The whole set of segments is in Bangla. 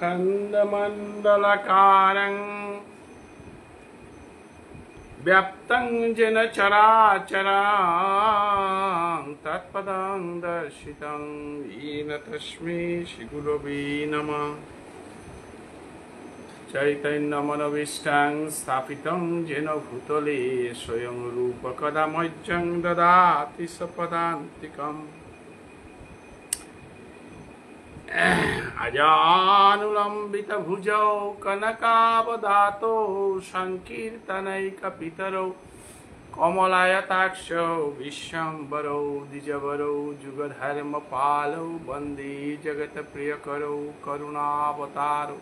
स्कन्दमण्डलकारं व्याप्तं जेन चराचरां तत्पदां दर्शितं येन तस्मै श्रीगुरवे नमः चैतन्यमनविष्टां स्थापितं येन भूतले स्वयं रूपकदा मज्जं ददाति सपदान्तिकम् अजानुलम्बित भुजौ कनकावधातो सङ्कीर्तनैकपितरौ कमलायताक्षौ विश्वम्बरौ द्विजवरौ जुगधर्मपालौ वन्दे जगत्प्रियकरौ करुणावतारौ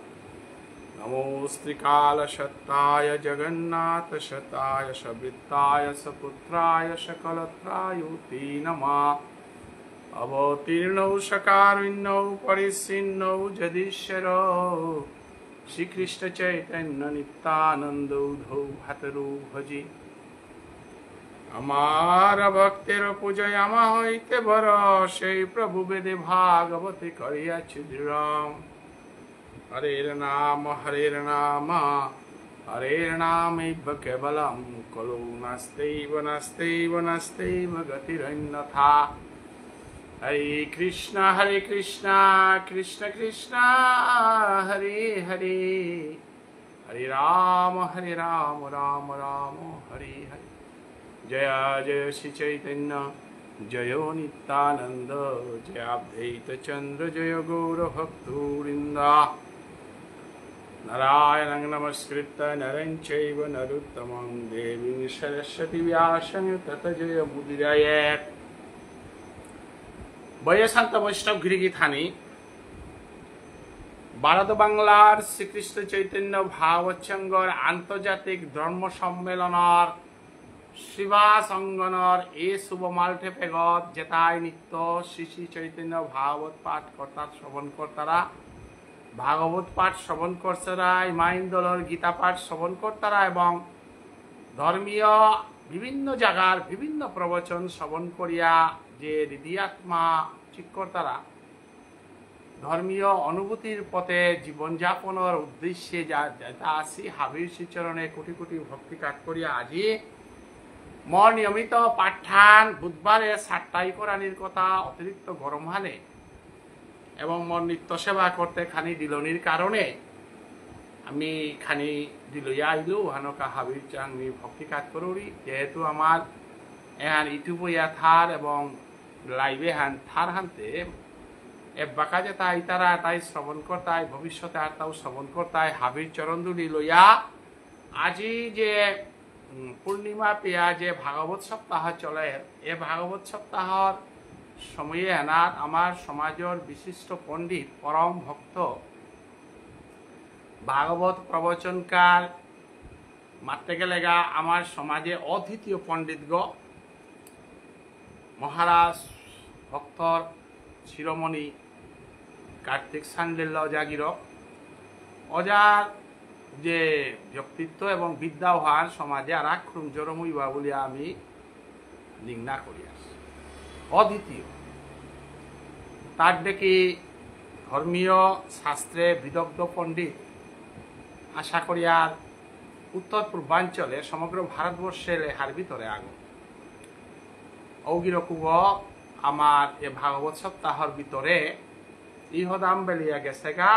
नमोऽस्त्रिकालशताय जगन्नाथशताय सवृत्ताय सपुत्राय सकलत्रायो ते नमः অবতীর্ণ সকারিণ্যৌ পরিচ্ছিন্ন যদীশ্বর শ্রীকৃষ্ণ চৈতন্য নিত্যানন্দ ধৌ ভাতরু ভজি আমার ভক্তের পূজয় আমা হইতে বর সেই প্রভু বেদে ভাগবতী করিয়াছি দৃঢ় হরের নাম হরের নাম হরের নাম কেবলম কলৌ নাস্তৈব নাস্তৈব নাস্তৈব গতিরন্যথা হরে কৃষ্ণ হরে কৃষ্ণ কৃষ্ণ কৃষ্ণ হরে হরে হরে রাম হরে রাম রাম রাম হরে হরে জয় জয় শ্রী চৈতন্য জয় নিত্যানন্দ জয়াদ্বৈত চন্দ্র জয় গৌর ভক্তবৃন্দা নারায়ণং নমস্কৃত নরং চৈব সরস্বতী ব্যাসং তত জয় মুদিরায় বৈশান্ত বৈষ্ণব গৃহী থানি ভারত বাংলার শ্রীকৃষ্ণ চৈতন্য ভাবচ্ছঙ্গর আন্তর্জাতিক ধর্ম সম্মেলনের শিবা সঙ্গনের এ শুভ মাল্টে পেগত জেতায় নিত্য শ্রী শ্রী চৈতন্য ভাগবত পাঠ কর্তার শ্রবণ কর্তারা ভাগবত পাঠ শ্রবণ কর্তারা দলর গীতা পাঠ শ্রবণ কর্তারা এবং ধর্মীয় বিভিন্ন জায়গার বিভিন্ন প্রবচন শ্রবণ করিয়া যে হৃদিয়াত্মা ঠিককর্তারা ধর্মীয় অনুভূতির পথে জীবনযাপনের উদ্দেশ্যে যা যা আসি হাবির শ্রীচরণে কোটি কোটি ভক্তি কাঠ করিয়া আজি ম নিয়মিত পাঠান বুধবারে সাতটাই করানির কথা অতিরিক্ত গরম হানে এবং মর নিত্য সেবা করতে খানি দিলনির কারণে আমি খানি দিলইয়া আইলো উহানকা হাবির চাংনি ভক্তি কাজ করি যেহেতু আমার এহান ইউটিউব ইয়াথার এবং লাইভে হান থার হানতে এব বাকা যে তাই তারা তাই শ্রবণ করতাই ভবিষ্যতে আর তাও শ্রবণ করতাই হাবির চরণদুলি লইয়া আজি যে পূর্ণিমা পেয়া যে ভাগবত সপ্তাহ চলে এ ভাগবত সপ্তাহর সময়ে এনার আমার সমাজের বিশিষ্ট পণ্ডিত পরম ভক্ত ভাগবত প্রবচনকাল মারতে গেলে গা আমার সমাজে অদ্বিতীয় পণ্ডিতগ মহারাজ ভক্তর শিরোমণি কার্তিক সান্ডেল জাগির অজার যে ব্যক্তিত্ব এবং বিদ্যা হওয়ার সমাজে আর আক্রম জরমইবা বলিয়া আমি নিন্দা আসি অদ্বিতীয় তার ডেকে ধর্মীয় শাস্ত্রে বিদগ্ধ পণ্ডিত আশা করিয়ার উত্তর পূর্বাঞ্চলে সমগ্র ভারতবর্ষে লেহার ভিতরে আগত অগিরকুগ আমার এ ভাগবত সপ্তাহর ভিতরে ইহদাম বেলিয়া গেছে গা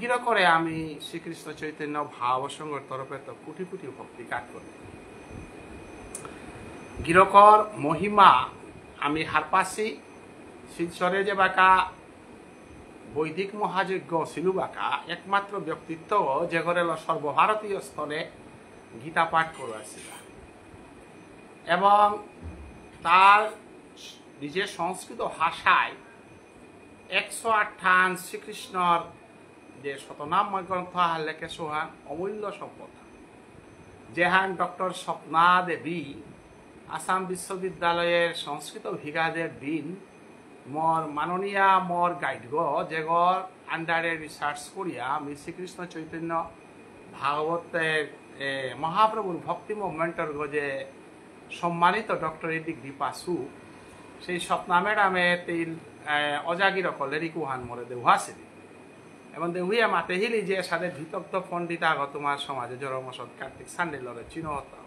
গির করে আমি শ্রীকৃষ্ণ চৈতন্য ভাবসঙ্গর তরফে তো কোটি কোটি ভক্তি কাজ করি গিরকর মহিমা আমি হারপাসি শিলচরে যে বাঁকা বৈদিক মহাযজ্ঞ বাকা একমাত্র ব্যক্তিত্ব যে ঘরে সর্বভারতীয় স্তরে গীতা পাঠ করেছিল এবং তার নিজের সংস্কৃত ভাষায় একশো আঠান শ্রীকৃষ্ণর যে শতনাম গ্রন্থ লেখে সোহান অমূল্য সম্পদ যেহান ডক্টর স্বপ্না দেবী আসাম বিশ্ববিদ্যালয়ের সংস্কৃত ভিগাদের দিন মর মাননীয়া মর গাইডগ যেগর আন্ডারে রিসার্চ করিয়া আমি শ্রীকৃষ্ণ চৈতন্য ভাগবতের মহাপ্রভুর ভক্তি মুভমেন্টর গজে সম্মানিত ডক্টরেট ডিগ্রি পাশু সেই স্বপ্নামে রামে তিন অজাগির কলেরি কুহান মরে দেউহা এবং দেউহিয়া মাতে হিলি যে সাদের ভিতক্ত পণ্ডিত আগ তোমার সমাজে জরম জরমসদ কার্তিক সান্ডেলরে চিহ্নতা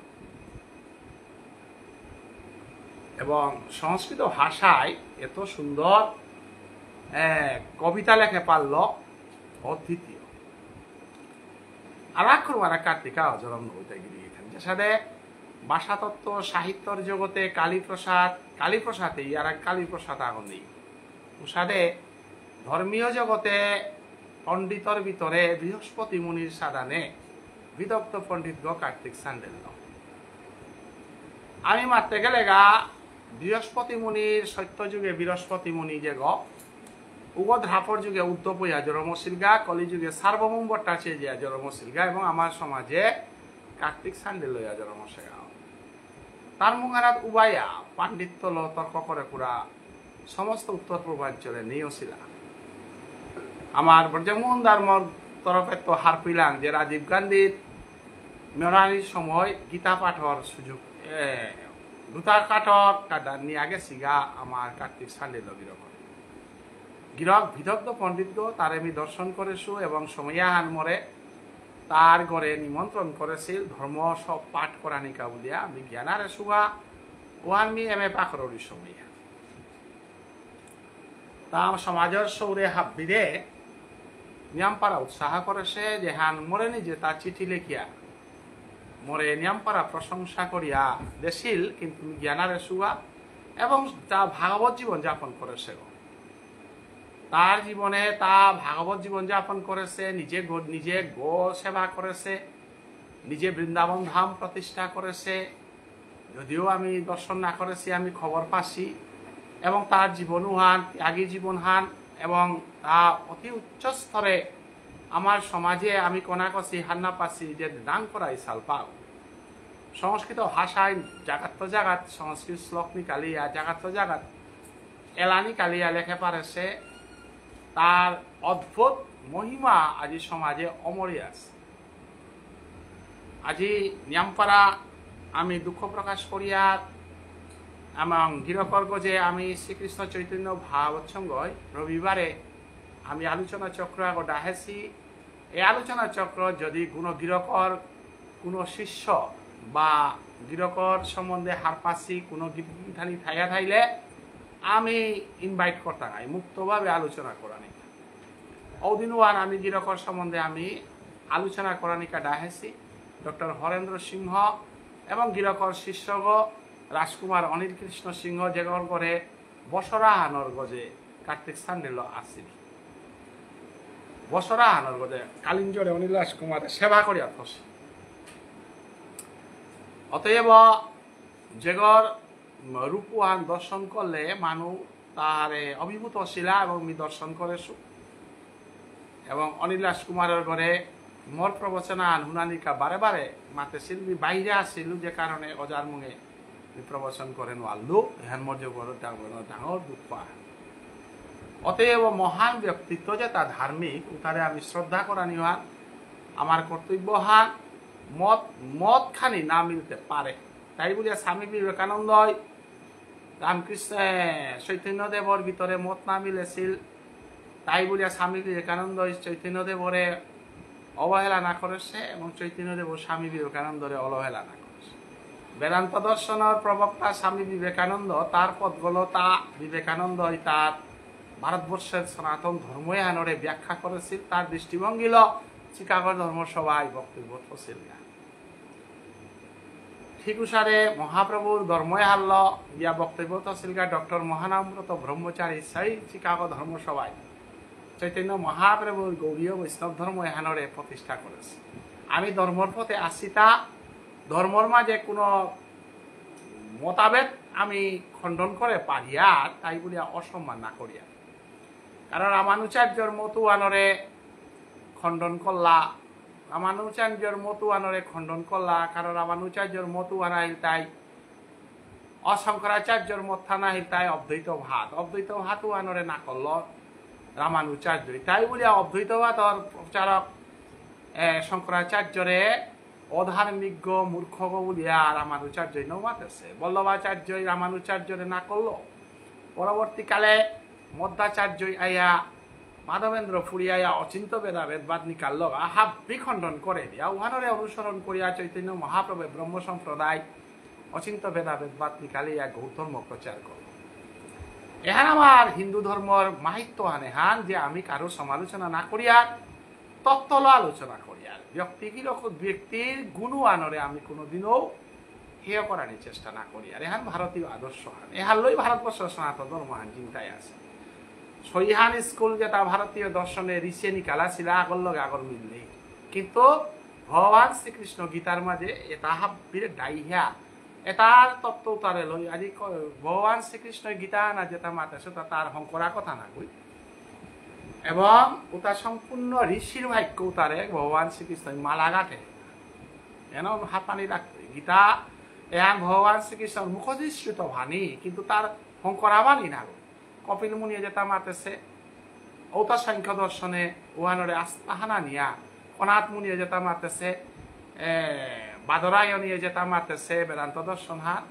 এবং সংস্কৃত ভাষায় এত সুন্দর কবিতা লেখে পারল অদ্বিতীয় আর আক্ষর মারা কার্তিকা অজরম কবিতা গিয়ে এখানে যে সাথে ভাষাতত্ত্ব সাহিত্যর জগতে কালীপ্রসাদ কালীপ্রসাদে আর এক কালীপ্রসাদ নেই উষাদে ধর্মীয় জগতে পণ্ডিতর ভিতরে বৃহস্পতি মুনির সাদানে বিদগ্ধ গ কার্তিক সান্ডেল্য আমি মারতে গেলে গা বৃহস্পতি মুনির সত্যযুগে বৃহস্পতি মুনি যে গ উগধ্রাপর হাপর যুগে উদ্যপইয়া হইয়া জরমশিলগা কলিযুগে সার্বভৌম ভট্টাচার্য গা এবং আমার সমাজে কার্তিক সান্ডেল লইয়া গা তার মুঙারাত উবায়া পাণ্ডিত্য ল তর্ক করে পুরা সমস্ত উত্তর পূর্বাঞ্চলে নিয়েছিলা আমার ব্রজমোহন ধর্মর তরফে তো হার পিলাম যে রাজীব গান্ধীর মেরানির সময় গীতা পাঠর সুযোগ দুতা কাঠর কাদার নিয়ে আগে সিগা আমার কার্তিক সান্ডিল গিরক গিরক বিদগ্ধ পণ্ডিত তার আমি দর্শন করেছো এবং সময়াহান মরে তার ঘরে নিমন্ত্রণ করেছিল ধর্ম সব পাঠ নিকা বলিয়া জ্ঞানারে শুভা ও মি এম এ পাখরি সময় তাম সমাজের সৌরে হাব্বিরে নিয়ামপাড়া উৎসাহ করেছে যে হান মরে নিজে তার চিঠি লেখিয়া মরে নিয়ামপাড়া প্রশংসা করিয়া দেশিল কিন্তু জ্ঞানারে শুভা এবং তা ভাগবত জীবন যাপন করেছে তার জীবনে তা ভাগবত যাপন করেছে নিজে নিজে গো সেবা করেছে নিজে বৃন্দাবন ধাম প্রতিষ্ঠা করেছে যদিও আমি দর্শন না করেছি আমি খবর পাচ্ছি এবং তার জীবন হান ত্যাগী জীবন হান এবং তা অতি উচ্চ স্তরে আমার সমাজে আমি কোনা কছি হান্না পাচ্ছি যে দান করাই পাও সংস্কৃত ভাষায় জাগাত জাগাত সংস্কৃত শ্লোক নিকালিয়া জাগাত জাগাত এলানি কালিয়া লেখে পারেছে তার অদ্ভুত মহিমা আজি সমাজে অমরে আছে আজি নিয়ামপাড়া আমি দুঃখ প্রকাশ করিয়া এবং গৃহকর্গ যে আমি শ্রীকৃষ্ণ চৈতন্য ভাবৎসঙ্গয় রবিবারে আমি আলোচনা চক্র আগে ডাহেছি এই আলোচনা চক্র যদি কোনো গৃহকর কোনো শিষ্য বা গৃহকর সম্বন্ধে হারপাশি কোনো গীতানি থাইয়া থাইলে আমি ইনভাইট করতে নাই মুক্তভাবে আলোচনা করা নিকা অদিন ওয়ান আমি জিরকর সম্বন্ধে আমি আলোচনা করা নিকা ডাহেছি ডক্টর হরেন্দ্র সিংহ এবং গিরকর শিষ্যগ রাজকুমার অনিল কৃষ্ণ সিংহ জেগর করে বসরা হানর গজে কার্তিক সান্ডিল আসিল বসরা হানর গজে কালিঞ্জরে অনিল রাজকুমার সেবা করিয়া থসি অতএব জেগর রূপওয়ান দর্শন করলে মানুষ তার অভিভূত শিলা এবং দর্শন করে এবং অনিলাস কুমারের ঘরে মর প্রবচনা হুনানিকা বারে বারে মাতে শিল্পী বাইরে আসিল যে কারণে অজার মুঙে প্রবচন নোয়ালু হেন মর্য ডাঙর দুঃখ অতএব মহান ব্যক্তিত্ব যে তা ধার্মিক তারে আমি শ্রদ্ধা করা নিহান আমার কর্তব্য হান মত মদ খানি না মিলতে পারে তাই বলিয়া স্বামী বিবেকানন্দয় রামকৃষ্ণ চৈতন্যদেৱৰ ভিতৰে মত নামিল আছিল তাই বলিয়া স্বামী বিবেকানন্দ চৈতন্যদেৱৰে অবহেলা না এবং চৈতন্যদেৱৰ স্বামী বিবেকানন্দৰে অবহেলা না বেদান্ত দৰ্শনৰ প্ৰবক্তা স্বামী বিবেকানন্দ তাৰ পদগুলতা বিবেকানন্দই তাত ভাৰতবৰ্ষৰ সনাতন ধৰ্ময়ানৰে আনরে ব্যাখ্যা করেছিল তার দৃষ্টিভঙ্গিল চিকাগো ধর্মসভায় বক্তব্য ফসিল না ଠିକୁସାରେ ମହାପ୍ରଭୁ ଧର୍ମୟାହାଲ বক্তব্য ବକ୍ତବ୍ୟ ତହସିଲଗାର ডক্টর ମହାନାମବ୍ରତ ব্রহ্মচারী সেই ଚିକାଗୋ ধর্মসভায় চৈতন্য মহাপ্রভুর গৌরীয় বৈষ্ণব ধর্ম এহানরে প্রতিষ্ঠা করেছে আমি ধর্মর পথে আসিতা ধর্মর মাঝে কোনো মতাবেদ আমি খণ্ডন করে পারিয়া তাই বলিয়া অসম্মান না করিয়া কারণ রামানুচার্যর আনরে খণ্ডন করলা রামানুচার্যর মতুয়ানরে খণ্ডন করলা কারণ রামানুচার্যর মতুয়ানা তাই অশঙ্করাচার্যর মথানা তাই অবৈত ভাত অবৈত ভাত আনরে না করল রামানুচার্য তাই বলিয়া অবৈত ভাত প্রচারক শঙ্করাচার্যরে অধার্মিক মূর্খ বলিয়া রামানুচার্য নৌমাতেছে বল্লভাচার্য রামানুচার্যরে না করল পরবর্তীকালে মধ্যাচার্যই আইয়া মাধবেন্দ্র ফুরিয়াইয়া অচিন্ত বেদা বেদবাদ নিকাল লগা হাব বিখণ্ডন করে দিয়া উহানরে অনুসরণ করিয়া চৈতন্য মহাপ্রভে ব্রহ্ম সম্প্রদায় অচিন্ত ভেদাভেদ নিকালে নিকালিয়া গৌতম প্রচার কর এহান আমার হিন্দু ধর্মর মাহিত্য হান হান যে আমি কারো সমালোচনা না করিয়ার তত্তল আলোচনা করিয়ার ব্যক্তিগত ব্যক্তির গুণ আনরে আমি কোনোদিনও হেয় করার চেষ্টা না করিয়ার এহান ভারতীয় আদর্শ হান এহার লই ভারতবর্ষ সনাতন ধর্ম হান চিন্তায় আছে সৈহান স্কুল যেটা ভারতীয় দর্শনে ঋষেনি কালা শিলা আগল লগ আগল মিললে কিন্তু ভগবান শ্রীকৃষ্ণ গীতার মাঝে এটা হাবির ডাইহা এটার তত্ত্ব তারে লই আজি ভগবান শ্রীকৃষ্ণ গীতা না যেটা মাতে সেটা তার হংকরা কথা না কই এবং ওটা সম্পূর্ণ ঋষির ভাগ্য তারে ভগবান শ্রীকৃষ্ণ মালা গাঠে এন হাত পানি রাখতে গীতা এ ভগবান শ্রীকৃষ্ণ মুখদিশ্রিত ভানি কিন্তু তার হংকরা বাণী না গো মুনি যেটা মাতেছে ঔতা সাংখ্য দর্শনে ওয়ানরে আস্তাহানা নিয়া অনাথ মুনি যেটা মাতেছে ইয়ে যেটা মাতেছে বেদান্ত দর্শন হাত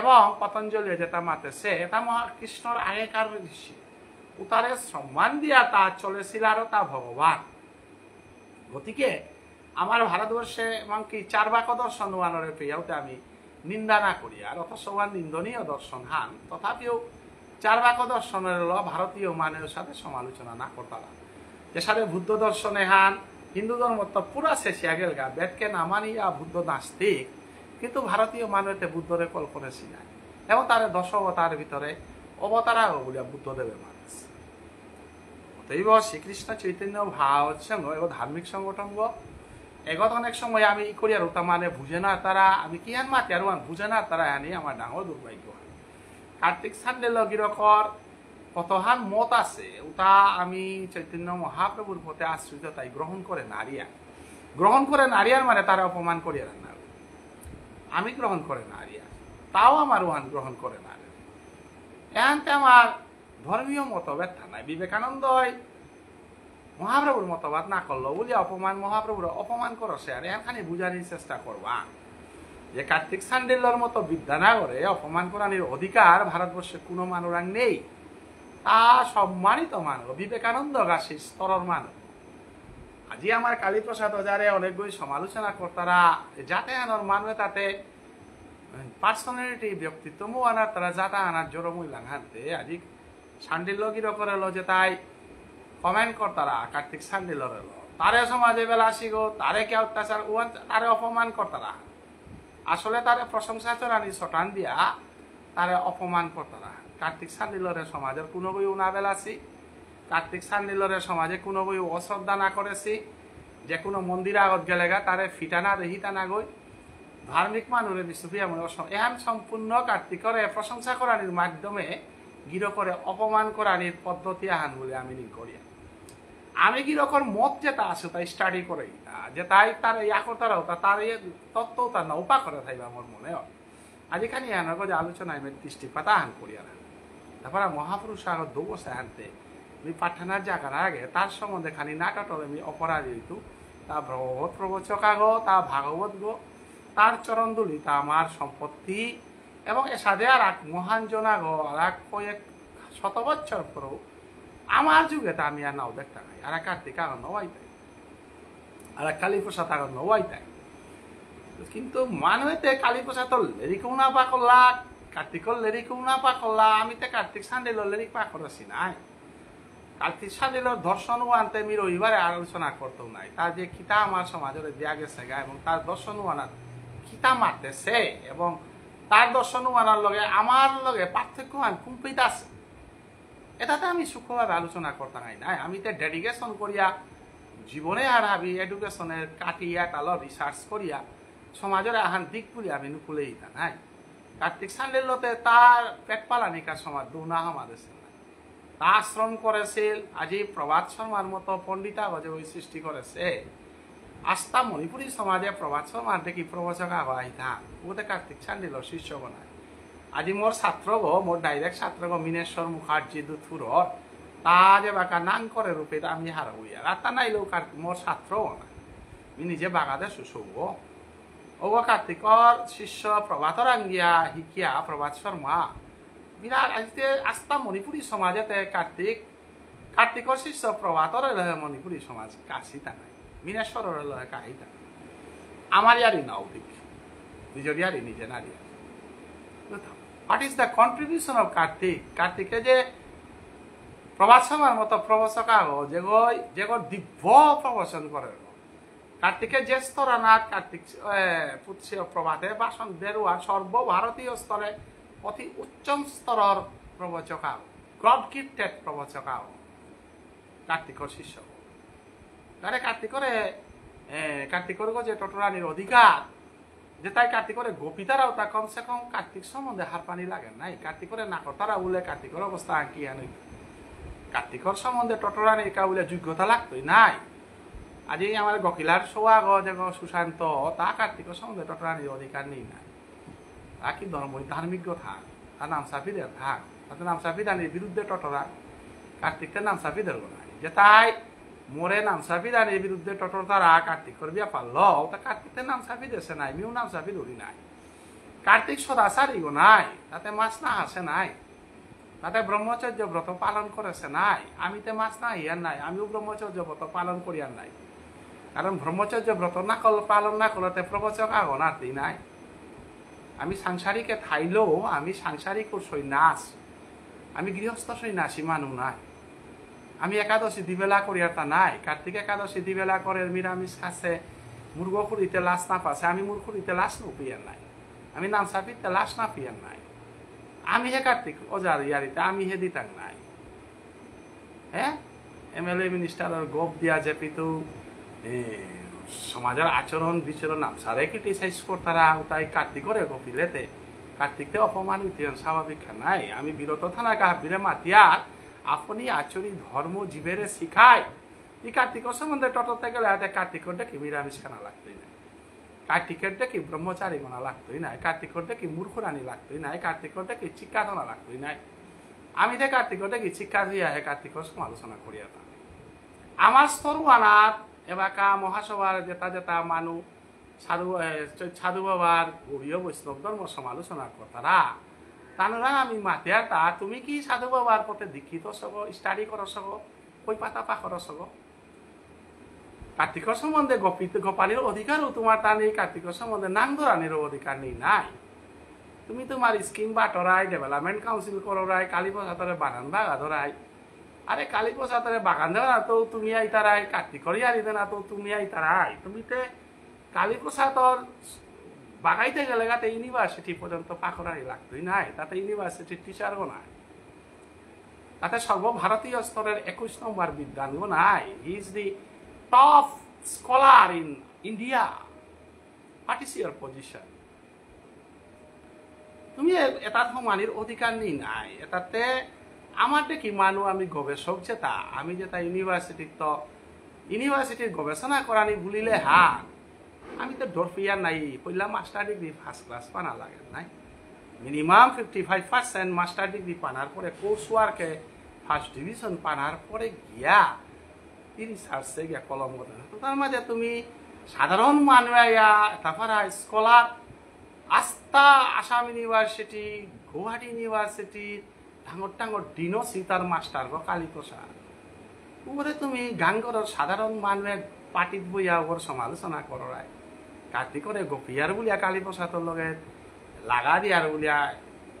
এবং পতঞ্জলি যেটা মাতেছে এটা মহাকৃষ্ণর আগেকার ঋষি উতারে সম্মান দিয়া তা চলেছিল আরও তা ভগবান গতিকে আমার ভারতবর্ষে এমনকি বাক দর্শন ওয়ানরে পেয়েও আমি নিন্দা না করি আর অথচ ওয়ান নিন্দনীয় দর্শন হান তথাপিও চার্বাক দর্শনের ভারতীয় মানের সাথে সমালোচনা না করতারা এসারে বুদ্ধ দর্শনে হান হিন্দু ধর্ম তো পুরা শেষে আগেল গা না নামানিয়া বুদ্ধ নাস্তিক কিন্তু ভারতীয় মানুষতে বুদ্ধরে কল্পনে না এবং তার দশ অবতার ভিতরে অবতারা বলিয়া বুদ্ধদেবের মানুষ অতএব শ্রীকৃষ্ণ চৈতন্য ভারত সঙ্গ এবং ধার্মিক সংগঠন এগত অনেক সময় আমি ই করিয়ার ওটা মানে বুঝে না তারা আমি কি আন মাতে আর বুঝে না তারা আনি আমার ডাঙর দুর্ভাগ্য কার্তিক সান্ডে লগিরকর কতহান মত আছে ওটা আমি চৈতন্য মহাপ্রভুর পথে আশ্রিত তাই গ্রহণ করে নারিয়া গ্রহণ করে নারিয়ার মানে তারা অপমান করিয়া রান্না আমি গ্রহণ করে নারিয়া তাও আমার ওহান গ্রহণ করে না এহানতে আমার ধর্মীয় মতভেদ নাই বিবেকানন্দ মহাপ্রভুর মতবাদ না করলো বলিয়া অপমান মহাপ্রভুর অপমান করো সে আর এখানে বুঝানির চেষ্টা করবা যে কার্তিক সান্ডেলর মতো বিদ্যা করে অপমান করানির অধিকার ভারতবর্ষে কোনো মানুরাং নেই তা সম্মানিত মানুষ বিবেকানন্দ গাছের স্তরর মানুষ আজি আমার কালীপ্রসাদ ওজারে অনেকগুলি সমালোচনা কর্তারা যাতে আনার মানুষ তাতে পার্সোনালিটি ব্যক্তিত্ব মো আনার তারা যাতে আনার জোর মুই লাঙাতে আজি সান্ডিল্য গির করে যে তাই কমেন্ট কর্তারা কার্তিক এলো তারে সমাজে বেলা আসিগো তারে কে অত্যাচার তারে অপমান কর্তারা আসলে তারে প্রশংসা রানী ছটান দিয়া তারে অপমান করতরা কার্তিক সান্দিলরে সমাজের কোনো বই উনাবেল আছি কার্তিক সান্দিলরে সমাজে কোনো বই অশ্রদ্ধা না করেছি যে কোনো মন্দির আগত গেলে গা তারে ফিটানা রেহিটানা গই ধার্মিক মানুষে বিশ্বপ্রিয়া মনে এহান সম্পূর্ণ কার্তিকরে প্রশংসা করানির মাধ্যমে গিরকরে অপমান করানির পদ্ধতি আহান বলে আমি করিয়া আবেগী রকম মত যেটা আছে তাই স্টাডি করে যে তাই তার ইয়া তা তার ইয়ে তত্ত্ব তার নৌপা করে থাকবে আমার মনে হয় আজিখানি এহানক যে আলোচনা আমি দৃষ্টি পাতা হান করি আর তারপরে মহাপুরুষ আর দুবসে হানতে আমি পাঠানার জায়গার আগে তার সম্বন্ধে খানি নাটকর আমি অপরাধী হইতু তা ভগবত প্রবচক আগ তা ভাগবত গো তার চরণদুলি তা আমার সম্পত্তি এবং এ সাদে আর এক মহান জনাগ আর এক কয়েক শত বছর পরেও আমার যুগে তো আমি আর নাও দেখতে নাই আর কার্তিক আগান হওয়াই তাই আর কালী প্রসাদ আগান তাই কিন্তু মানুষতে কালী প্রসাদর লেরিকও না পা করলা কার্তিকর লেরিকও না পা করলা আমি তো কার্তিক সান্ডেলর লেরি পা করেছি নাই কার্তিক সান্ডেলর দর্শন আনতে আমি রবিবারে আলোচনা করতেও নাই তার যে কিতা আমার সমাজের দেয়া গেছে গা এবং তার দর্শন আনার কিতা মারতেছে এবং তার দর্শন আনার লগে আমার লগে পার্থক্য আন কুম্পিত আছে এটাতে আমি সূক্ষ্মভাবে আলোচনা করতে হয় নাই আমি তো ডেডিকেশন করিয়া জীবনে আর আমি এডুকেশনের কাটিয়া তাল রিসার্চ করিয়া সমাজের আহান দিক করি আমি নুকুলেই তা নাই কার্তিক সান্ডেলতে তার পেট পালানিকা সমাজ দুনা সমাদেছে তা আশ্রম করেছিল আজি প্রভাত শর্মার মতো পণ্ডিতা গজে সৃষ্টি করেছে আস্থা মণিপুরী সমাজে প্রভাত শর্মার দেখি প্রবচকা হয় না ওতে কার্তিক সান্ডেল শিষ্য বনায় আজি মোর ছাত্র গো মোর ডাইরেক্ট ছাত্র গো মিনেশ্বর মুখার্জি দুথুর তা যে বাঁকা নাং করে রূপে আমি আর হইয়া নাই নাইলেও কার মোর ছাত্র না আমি নিজে বাঁকাতে সুসৌব ও কার্তিকর শিষ্য প্রভাত রাঙ্গিয়া শিকিয়া প্রভাত শর্মা বিরাট আজকে আস্থা মণিপুরী সমাজেতে কার্তিক কার্তিকর শিষ্য প্রভাতর লহে মণিপুরী সমাজ তা নাই মিনেশ্বরের লহে কাহিতা আমার ইয়ারি নাও দিক নিজের ইয়ারি নিজে নারিয়া what is the contribution of Kartik কার্তিকে যে প্রভাসমার মতো প্রবচক আগ যে যে দিব্য প্রবচন করে কার্তিকে যে নাথ কার্তিক পুৎসীয় প্রভাতে বাসন দেরুয়া সর্বভারতীয় স্তরে অতি উচ্চম স্তরের প্রবচক আগ গড গিফটেড প্রবচক আগ কার্তিকর শিষ্য তাহলে কার্তিকরে কার্তিকর যে টটরানির অধিকার যে তাই কার্তিকরে গোপিতারাও তা কমসে কম কার্তিক সম্বন্ধে হার পানি লাগে নাই কার্তিকরে নাকতারা উলে কার্তিকর অবস্থা আঁকি আনি কার্তিকর সম্বন্ধে টটরান একা উলে যোগ্যতা লাগতই নাই আজি আমার গকিলার সোয়াগ যে সুশান্ত তা কার্তিকর সম্বন্ধে নেই অধিকার নেই নাই তা কি ধর্মই ধার্মিক থাক তা নাম সাফিদের থাক তাতে নাম সাফিদানির বিরুদ্ধে টটরা কার্তিকটা নাম সাফিদের নাই যে তাই মোরে নাম সাফি দানের বিরুদ্ধে টটর তারা কার্তিক করবিয়া পারল তা কার্তিকতে নাম সাফি দেশে নাই মিউ নাম সাফি ধরি নাই কার্তিক সদাচারীও নাই তাতে মাছ না হাসে নাই তাতে ব্রহ্মচর্য ব্রত পালন করেছে নাই আমিতে মাছ না হিয়ার নাই আমিও ব্রহ্মচর্য ব্রত পালন করিয়ার নাই কারণ ব্রহ্মচর্য ব্রত না কল পালন না করলে প্রবচক আগনার্থী নাই আমি সাংসারিকে থাইলেও আমি সাংসারিক সৈন্যাস আমি গৃহস্থ সৈন্যাসী মানু নাই আমি একাদশী দিবেলা করি আর তা নাই কার্তিক একাদশী দিবেলা করে মিরামিষ আছে খুঁড়িতে লাশ না পাছে আমি মুরখুরিতে লাশ না পিয়ার নাই আমি নাম সাপিতে লাশ না পিয়ার নাই আমি হে কার্তিক ওজার ইয়ারিতে আমি হে দিতাম নাই হ্যাঁ এমএলএ মিনিস্টারের গোপ দিয়া যে পিতু সমাজের আচরণ বিচরণ সারে ক্রিটিসাইজ করতারা তাই কার্তিক করে গপিলেতে কার্তিকতে অপমান ইতিহাস স্বাভাবিক নাই আমি বিরত থানা কাহাবিরে মাতিয়া আপনি আচরিক ধর্ম জীবেরে শিখায় এই কার্তিক সম্বন্ধে টটতে গেলে এতে কার্তিক দেখি নিরামিষ খানা লাগতই না কার্তিকের দেখি ব্রহ্মচারী গোনা লাগতই না কার্তিকর দেখি মূর্খরানী লাগতই না কার্তিকর দেখি চিকাধনা লাগতই না আমি যে কার্তিকর দেখি চিকা দিয়ে কার্তিক সমালোচনা করিয়া আমার স্তরুয়ানার এবাকা মহাসভার যেতা যেতা মানুষ সাধু সাধু বাবার গভীর বৈষ্ণব ধর্ম সমালোচনা করতারা তানোরা আমি মাতে তা তুমি কি সাধু বাবার পথে দীক্ষিত সব স্টাডি করো সব কই পাতা পা করো সব কার্তিক সম্বন্ধে গোপিত গোপালীর অধিকারও তোমার তা নেই কার্তিক সম্বন্ধে নাম ধরানের অধিকার নেই নাই তুমি তোমার স্কিম বাটরাই ডেভেলপমেন্ট কাউন্সিল করাই কালী প্রসাদরে বাগান বাগা ধরাই আরে কালী প্রসাদরে বাগান দেওয়া তো তুমি আইতারাই কার্তিকরই আনি না তো তুমি আইতারাই তুমি কালী প্রসাদর বাগাইতে গেলে গাতে ইউনিভার্সিটি পর্যন্ত পাকড়ারি লাগতোই নাই তাতে ইউনিভার্সিটির টিচারও নাই তাতে সর্বভারতীয় স্তরের একুশ নম্বর বিদ্যালয় নাই he is the top scholar in India what is your position তুমি এটাত সমানির অধিকার নি নাই এটাতে আমার কি মানু আমি গবেষক যেটা আমি যেটা ইউনিভার্সিটির তো ইউনিভার্সিটির গবেষণা করানি বুলিলে হাত আমি তো ডরফিয়া নাই পইলা মাস্টার ডিগ্রি ফার্স্ট ক্লাস পানা লাগে নাই minimum fifty five percent master degree পানার পরে কোর্স ওয়ার্কে ফার্স্ট ডিভিশন পানার পরে গিয়া তিনি সার্চে গিয়া কলম তার মাঝে তুমি সাধারণ মানুয়া তারপরে স্কলার আস্থা আসাম ইউনিভার্সিটি গুয়াহাটি ইউনিভার্সিটি ডাঙর ডাঙর ডিনো সীতার মাস্টার বা কালীপ্রসাদ উপরে তুমি গাঙ্গর সাধারণ মানুষের পাটিত বইয়া ওর সমালোচনা করায় কার্তিকরে গোপিয়ার বলিয়া কালী প্রসাদের লগে লাগা দিয়ার বলিয়া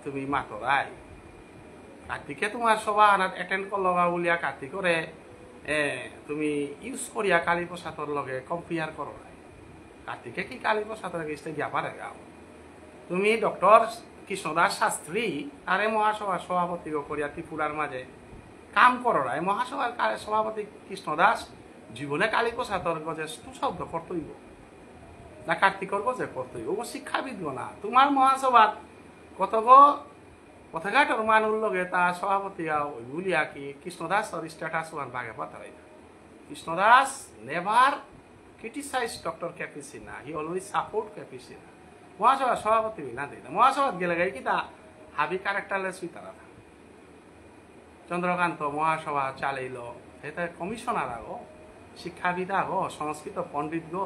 তুমি মাতরাই কার্তিকে তোমার সবা আনাত এটেন্ড করলগা বলিয়া এ তুমি ইউজ করিয়া কালী প্রসাদের লগে কম্পেয়ার করো কাটিকে কার্তিকে কি কালী প্রসাদের গেছে জ্ঞাপারে গাও তুমি ডক্টর কৃষ্ণদাস শাস্ত্রী তারে মহাসভার সভাপতি করিয়া ত্রিপুরার মাঝে কাম করো নাই মহাসভার সভাপতি কৃষ্ণদাস জীবনে কালী প্রসাদর গজে শব্দ কর্তব্য না কার্তিক করবো যে কতই ও শিক্ষা না তোমার মহাসভাত কত পথঘাটের মানুষ লগে তা সভাপতি ওইগুলি আর কি কৃষ্ণদাসর স্ট্যাটাস ওয়ান বাঘে পাতা Krishnadas never criticise doctor Kapi Sinha he always support Kapi Sinha মহাসভা সভাপতি না দেয় না মহাসভাত গেলে গাই কি তা হাবি ক্যারেক্টারলেস তারা না চন্দ্রকান্ত মহাসভা চালাইল সেটা কমিশনার আগ শিক্ষাবিদ আগ সংস্কৃত পণ্ডিত গো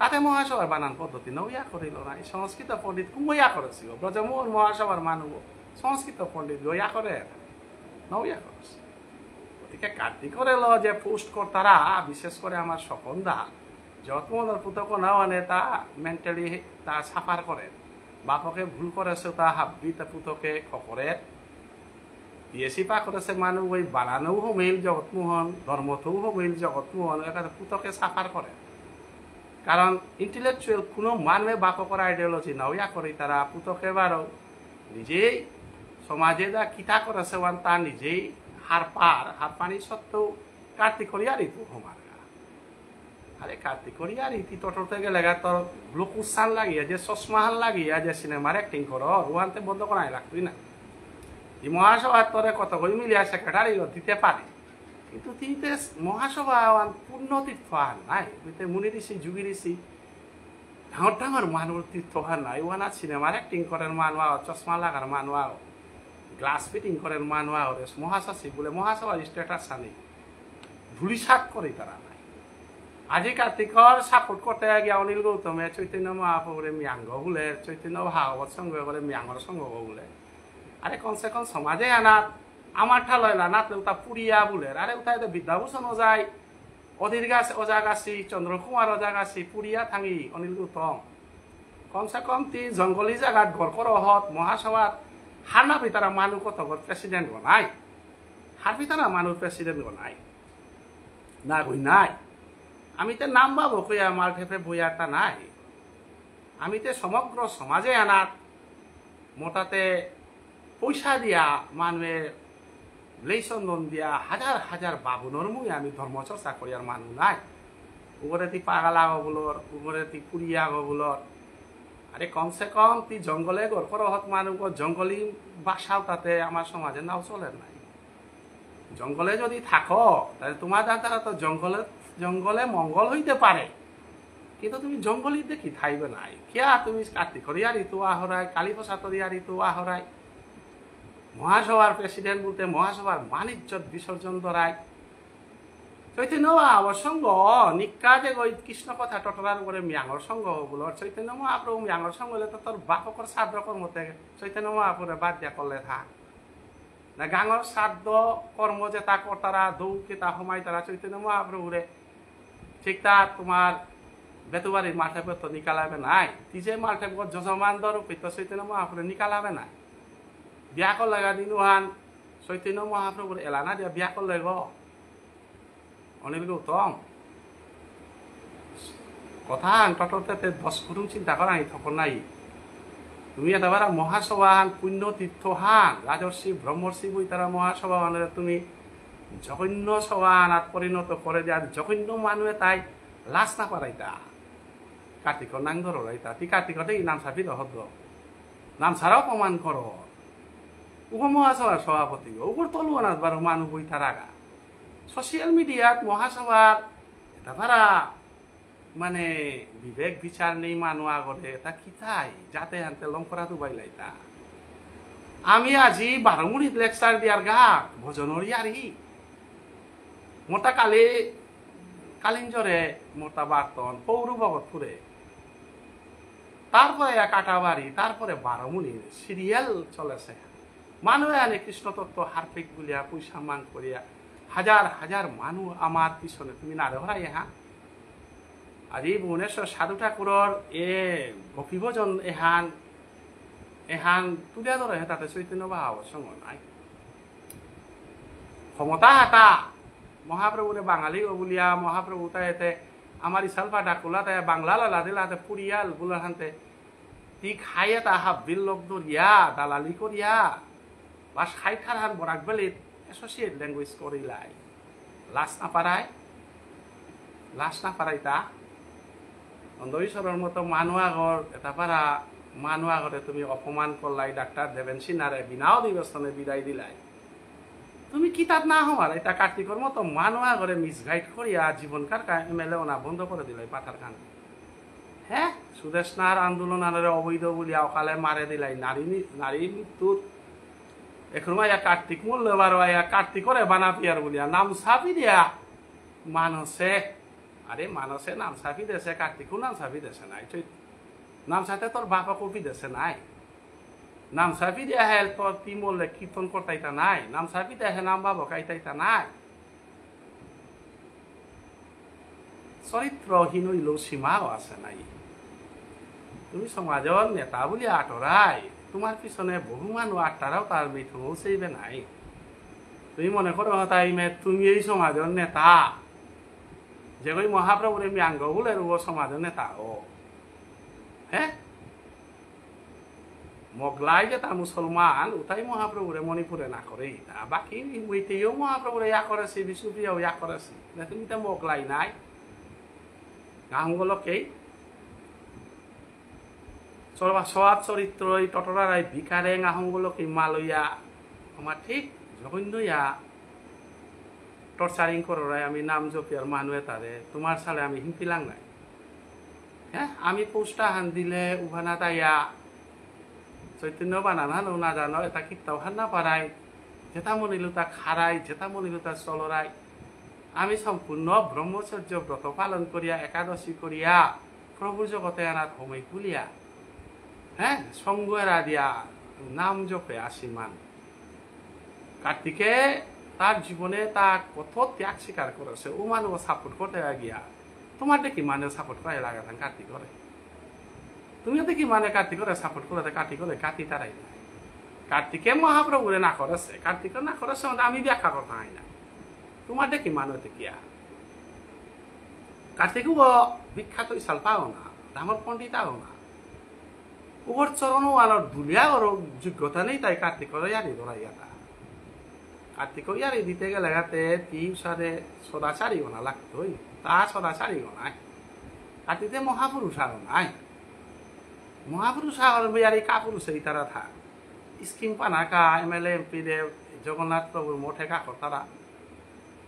তাতে মহাসভার বানান পদ্ধতি নৌয়া করিল না এই সংস্কৃত পণ্ডিত কুমইয়া করেছিল ব্রজমোহন মহাসভার মানুব সংস্কৃত পণ্ডিত লইয়া করে নৌয়া করেছে গতিকে কার্তিকর এল যে পোস্ট কর্তারা বিশেষ করে আমার স্বপন দা যতমনের পুতক নেওয়ানে তা মেন্টালি তা সাফার করে বাপকে ভুল করেছে তা হাব্বি তা পুতকে খকরে বিএসি পা করেছে মানুষ ওই বানানেও হমিল জগৎমোহন ধর্মতেও হমিল জগৎমোহন এটা পুতকে সাফার করে কাৰণ ইন্টেলেকচুয়াল কোনো মানুহে বাক কৰা আইডিওলজি না ইয়া কৰি তারা পুতকে বারো নিজেই সমাজে যা কিতা করেছে ওয়ান তা নিজেই হার পার হার পানি সত্ত্বেও কার্তিক হরিয়ারি ঋতু হোমার আরে কার্তিক হরিয়ারি তি তটতে গেলে তোর গ্লুকুসান লাগিয়া যে চশমাহান লাগিয়া যে সিনেমার অ্যাক্টিং কর রুহানতে বন্ধ করাই লাগবি না এই মহাসভার তোরে কত করে মিলিয়া সেক্রেটারি দিতে পারে কিন্তু তিনটে মহাসভা পুণ্যতীর্থ আর নাই মুনি ঋষি যুগী ঋষি ডাঙর ডাঙর মানুষ তীর্থ নাই নাই আর সিনেমার অ্যাক্টিং করেন মানুয়াও চশমা লাগার মানুয়াও গ্লাস ফিটিং করেন মানুয়াও ওরে মহাশাসী বলে মহাসভার স্ট্যাটাস আনে ধুলি শাক করে তারা নাই আজিকাল তিকর সাপোর্ট করতে গিয়া অনিল গৌতমে চৈতন্য মহাপ্রভুরে মিয়াঙ্গ বলে চৈতন্য ভাগবত সংঘ বলে মিয়াঙ্গর সংঘ বলে আরে কমসে কম সমাজে আনার আমার ঠালয়লা নাতলে তা পুরিয়া বুলের আরে উঠা এটা বিদ্যাভূষণ যায় অধীর গাছ অজাগাছি চন্দ্রকুমার গাছি পুরিয়া থাঙি অনিল উত্তম কমসে কম তি জঙ্গলি জায়গাত কর হত মহাসভাত হারনা পিতারা মানু কত প্রেসিডেন্ট গনাই হার পিতারা মানুষ প্রেসিডেন্ট গনাই না গই নাই আমি তো নাম বকুয়া কইয়া আমার বইয়া তা নাই আমি তো সমগ্র সমাজে আনাত মোটাতে পয়সা দিয়া মানুষের লোন দিয়া হাজার হাজার বাবুনের মুই আমি চর্চা করিয়ার মানুষ নাই উপরে তি পাগালা গগুলোর উপরে তি পুরিয়া গগুলোর আরে কমসে কম তি জঙ্গলে গড়কর হত মানুষ জঙ্গলি বাসাও তাতে আমার সমাজে নাও চলে নাই জঙ্গলে যদি থাকো তাহলে তোমার দ্বারা তো জঙ্গলে জঙ্গলে মঙ্গল হইতে পারে কিন্তু তুমি জঙ্গলিতে কি থাইবে নাই কে তুমি কার্তিক হরিয়ারি তো আহরাই কালী প্রসাদ হরিয়ারি তো আহরাই মহাসভার প্রেসিডেন্ট বলতে মহাসভার বাণিজ্য বিসর্জন দরায় চৈতন্য বাবর সঙ্গ নিকাজে গই কৃষ্ণ কথা টটরার উপরে মিয়াঙর সঙ্গ বলো চৈতন্য মহাপ্রভু মিয়াঙর সঙ্গ হলে তো তোর বাপকর শ্রাদ্ধ থেকে চৈতন্য মহাপুরে বাদ দিয়া করলে থাক না গাঙর শ্রাদ্ধ কর্ম যে তা কর্তারা দৌকে তা সময় তারা চৈতন্য মহাপ্রভুরে ঠিক তা তোমার বেতুবাড়ির মাঠে তো নিকালাবে নাই তিজে মাঠে যজমান দর তো চৈতন্য মহাপুরে নিকালাবে নাই বিয়া কল লাগা দিন ওহান চৈতন্য মহাপ্রভুর এলানা দিয়া বিয়া কল লাগ অনিলকে উত্তম কথা অন্তততে দশ কুটুম চিন্তা করা আহি থক নাই তুমি এটা বারা মহাসভান পুণ্য তীর্থহান রাজর্ষি ব্রহ্মর্ষি বই তারা মহাসভা মানুষ তুমি জঘন্য সভান আর পরিণত করে দেয় জঘন্য মানুষে তাই লাশ না পারাইতা কার্তিক নাং ধরো রাইতা তি কার্তিকতে নাম সাপি দহত নাম ছাড়াও প্রমাণ করো মহাসভার সভাপতি ওগুলো তলুয়ানাথ বারো মানু বই তার আগা মিডিয়াত মহাসভার এটা ভাড়া মানে বিবেক বিচার নেই মানু আগতে এটা কিতাই যাতে হানতে লঙ্করাতো বাইলাইতা আমি আজি বারমুড়িত লেকচার দিয়ার গা ভজনর ইয়ারি মোটা কালি কালিঞ্জরে মোটা বার্তন পৌর ভগতপুরে তারপরে কাটাবাড়ি তারপরে বারমুড়ি সিরিয়াল চলেছে আনে কৃষ্ণ তত্ত্ব হারফেক বলিয়া পয়সা মান করিয়া হাজার হাজার মানুষ আমার পিছনে তুমি না হরাই হা আজি ভুবনেশ্বর সাধু ঠাকুরর এ ভকিভজন এহান এহান তুলিয়া ধরে হে তাতে চৈতন্য বা অসঙ্গ নাই ক্ষমতা হাতা রে বাঙালি বলিয়া মহাপ্রভু তাই আমার ইসাল ফাটা খোলা তাই বাংলা লালা দিলা দিলাতে পুরিয়াল হানতে তি খাইয়ে তাহা বিল লোক দরিয়া দালালি করিয়া laskhaykaran borak Barak associate language language করি লাই লাস না last লাস না ta তা অন্ধবিশ্বরের মতো মানুয়াগর এটা পারা মানুয়াগরে তুমি অপমান করলাই ডাক্তার দেবেন সিনারে বিনাও দিবস্থানে বিদায় দিলাই তুমি কিতাব না হওয়ার এটা কার্তিকর মতো মানুয়াগরে মিসগাইড করিয়া জীবনকার এমএলএ ওনা বন্ধ করে দিলাই পাথার কান হ্যাঁ সুদেশনার আন্দোলন অবৈধ বলিয়া অকালে মারে দিলাই নারী নারী মৃত্যুর এখন ভাইয়া কার্তিক মূল্যবার ভাইয়া কার্তিক করে বানা পিয়ার বলিয়া নাম সাপি দিয়া মানসে আরে মানসে নাম সাপি দেশে কার্তিকও নাম সাপি দেশে নাই তুই নাম সাথে তোর বাপা কপি দেশে নাই নাম সাপি দিয়া হেল তোর কি মূল্যে কীর্তন করতাইতা নাই নাম সাপি দেহে নাম বাবা কাইতাইতা নাই চরিত্রহীন হইলেও সীমাও আছে নাই তুমি সমাজের নেতা বলিয়া আটরায় তোমার পিছনে বহু মানুষ আটটারাও তার মৃত্যু পৌঁছাইবে নাই তুমি মনে করো হ্যাঁ, তাই মে তুমি এই সমাজের নেতা যে কই মহাপ্রভুর এমনি আঙ্গ বলে রুব সমাজের নেতা ও হ্যাঁ মগলাই যে তার মুসলমান ওটাই মহাপ্রভুরে মণিপুরে না করে না বাকি ওইটাইও মহাপ্রভুরে ইয়া করেছি বিষ্ণুপ্রিয়াও ইয়া করেছি তুমি তো মোগলাই নাই গাঙ্গলকেই স্বভাব চরিত্রই তটরারাই ভিকারেং আহঙ্গলকে মালইয়া আমার ঠিক জঘন্য ইয়া টর্চারিং করায় আমি নাম জপিয়ার মানুয়ে তারে তোমার সালে আমি হিমপিলাং নাই হ্যাঁ আমি পোস্টা হান দিলে উভানা তাইয়া চৈতন্য বানান হানো না জানো এটা কিতাও হান না পারাই যেটা মনিল তা খারাই যেটা মনিল তা চলরাই আমি সম্পূর্ণ ব্রহ্মচর্য ব্রত পালন করিয়া একাদশী করিয়া প্রভু জগতে আনাত হোমই খুলিয়া হ্যাঁ সঙ্গেরা দিয়া নাম জপে আসিমান কার্তিকে তার জীবনে তার কত ত্যাগ স্বীকার করেছে ও মানুষ সাপোর্ট করতে গিয়া তোমার দেখি মানে সাপোর্ট করে লাগাতেন কার্তিক করে তুমিও দেখি মানে কার্তিক করে সাপোর্ট করে কার্তিক করে কাটি তারাই না কার্তিকে মহাপ্রভুরে না করেছে কার্তিক না করেছে মানে আমি ব্যাখ্যা করতে হয় না তোমার দেখি মানে দেখিয়া কার্তিক বিখ্যাত ইসাল পাও না আমার পণ্ডিতাও না ওর চরণও আলোর ধুলিয়া ওর যোগ্যতা নেই তাই কার্তিকর ইয়ারি ধরাই এটা কার্তিক ইয়ারি দিতে গেলে গাতে তিন সারে সদা চারি গোনা লাগতোই তা সদা চারি গোনায় কার্তিতে মহাপুরুষ আর নাই মহাপুরুষ আর ইয়ারি কাপুরুষেই তারা থা স্কিম পানাকা এম এল এম পি দেব জগন্নাথ প্রভুর মঠে কাকর তারা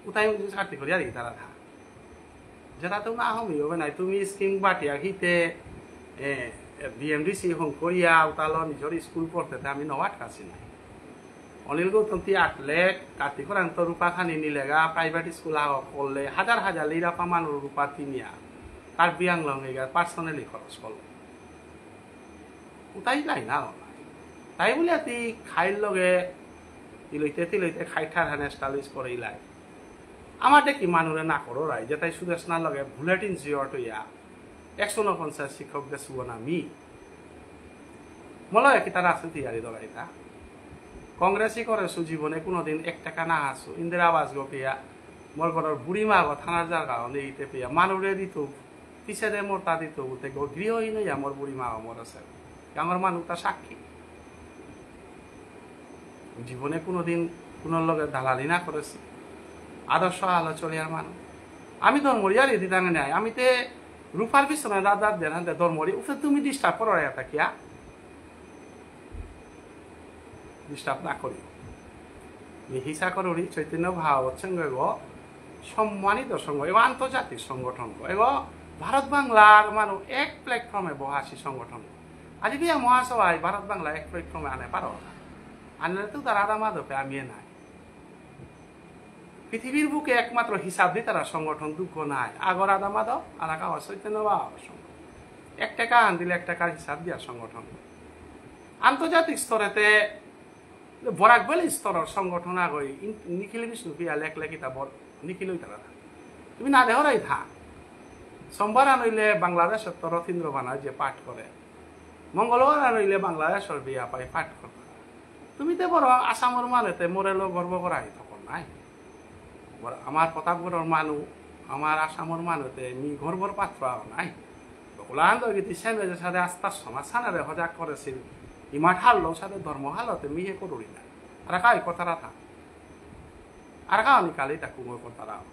কোথায় কার্তিক ইয়ারি তারা থাক যেটা তো না হমি হবে নাই তুমি স্কিম বাটিয়া ঘিতে বিএমডিসি হংকরিয়া উতালন নিজের স্কুল পড়তে আমি নওয়াট কাছি নাই অনিল গৌতমটি আটলে কাতিকরান্ত রূপা খানি নিলেগা প্রাইভেট স্কুল করলে হাজার হাজার লিরাপা মানুষ রূপা তিনিয়া তার বিয়াং লঙ্গিগা পার্সোনালি খরচ করলে তাই নাই না তাই বলে তি খাইর লগে তিলইতে তিলইতে খাই ঠার হানে স্টালিশ করে ইলাই আমার দেখি মানুষে না করো রাই যে তাই সুদেশনার লগে বুলেটিন জিওট ইয়া 150 শিক্ষক desubonami মলয় কি rasa tiari do দলাইতা কংগ্রেসই করে জীবনে কোনোদিন এক টাকা না আসো ইন্দিরা আবাস গো পেয়া মোর ঘরের বুড়ি মা গো থানার কারণে ইতে পেয়া মানুরে দিত পিছেরে মোর তা দিত গোতে গো গৃহহীন হইয়া মোর বুড়ি মা মোর আছে আমার মানুষ তা সাক্ষী জীবনে কোনোদিন কোনো লগে দালালি না করেছি আদর্শ চলিয়ার মানুষ আমি তো মরিয়ারি দিতাঙ্গে নাই আমি তে ರೂಪಾಲ್ ಬಿ ಸೊನ দেন দে ಹಂದೆ উফে তুমি ತುಮಿ ಡಿಸ್ಟರ್ಬ್ ಕೊರೋ কিয়া ತಾಕಿಯಾ ಡಿಸ್ಟರ್ಬ್ না করি করো রি চৈতন্য ভাগবত সঙ্গ সম্মানিত সঙ্গ এবং আন্তর্জাতিক সংগঠন এবং ভারত বাংলার মানুষ এক প্ল্যাটফর্মে বহাসী সংগঠন আজি বিয়া মহাসভায় ভারত বাংলা এক প্ল্যাটফর্মে আনে পারো আনলে তো তারা আদা মাধবে আমি না পৃথিবীর বুকে একমাত্র হিসাব তারা সংগঠন দুঃখ নাই আগর আদা মাদব আলাকা অচৈতন্য বা এক টাকা আন দিলে এক টাকার হিসাব দিয়া সংগঠন আন্তর্জাতিক স্তরেতে বরাক বেলি স্তরের সংগঠন আগৈ নিখিল বিষ্ণু পিয়া লেখ লেখি তাবর নিখিলই তারা তুমি না দেহরাই থা সোমবার আনইলে বাংলাদেশের তো রথীন্দ্র বানা যে পাঠ করে মঙ্গলবার আনইলে বাংলাদেশের বিয়া পাই পাঠ করবে তুমি তো বড় আসামর মানেতে মোরেলো গর্ব করা তখন নাই আমার প্রতাপগড়ের মানুষ আমার আসামের মানুষে মি ঘরবর পাত্র নাই ওলান লগিতে যে সাথে আস্থার সমাসানারে হজা করেছিল ইমা ঠাল্ল সাথে ধর্ম হালতে মিহে করি না আর কাই কথা রাখা আর কাউনি কালি তা কুমোর রাখ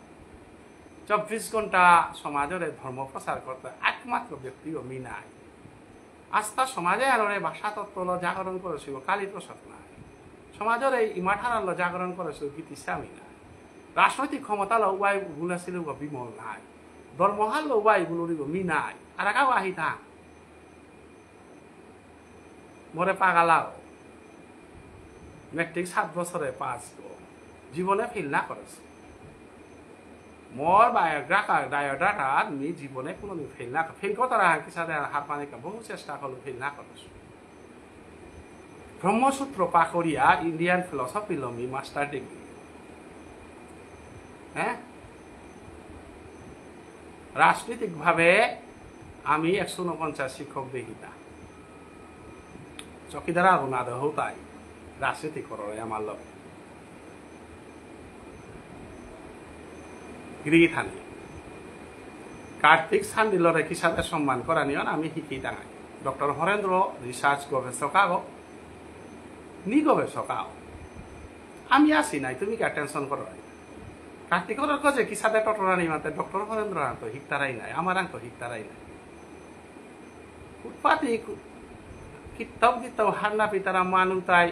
চব্বিশ ঘন্টা সমাজের ধর্ম প্রচার করতে একমাত্র ব্যক্তি মি নাই আস্থা সমাজে আর ভাষা তত্ত্ব জাগরণ করেছিল কালী প্রসাদ নাই সমাজের এই ইমাঠারাল জাগরণ করেছিল গীতি স্বামী না রাজনৈতিক ক্ষমতা লওয়াই ভুল আছিল গপি মল নাই দরমহা লওয়াই গুণৰি গমি নাই আৰু কাউ আহি থা মরে পাগালাও মেট্রিক সাত বছরে পাস জীবনে ফিল না করেছে মর বায়োগ্রাফার ডায়োডাটা আমি জীবনে দিন ফেল না ফেল করার হাঁকি সাথে হাত মানে বহু চেষ্টা করলো ফেল না করেছ ব্রহ্মসূত্র পাকড়িয়া ইন্ডিয়ান ফিলসফি লমি মাস্টার ডিগ্রি হ্যাঁ? ভাবে আমি একশো উনপঞ্চাশ শিক্ষক দেখি না চকিদারা আগুন আদহ তাই রাজনীতি করলে আমার লোক গৃহী কার্তিক সান্ডিলরে হিসাবে সম্মান করা নিয়ন আমি শিকি ডাঙাই ডক্টর হরেন্দ্র রিসার্চ গবেষক আগ নি গবেষক আমি আসি নাই তুমি কে টেনশন করো কাটি করার কাজে কি সাদে টটরানি মাতে ডক্টর হরেন্দ্রনাথ হিকতারাই নাই আমার আঙ্ক হিকতারাই নাই উৎপাতি কিতাব দিতাও হান্না পিতারা মানু তাই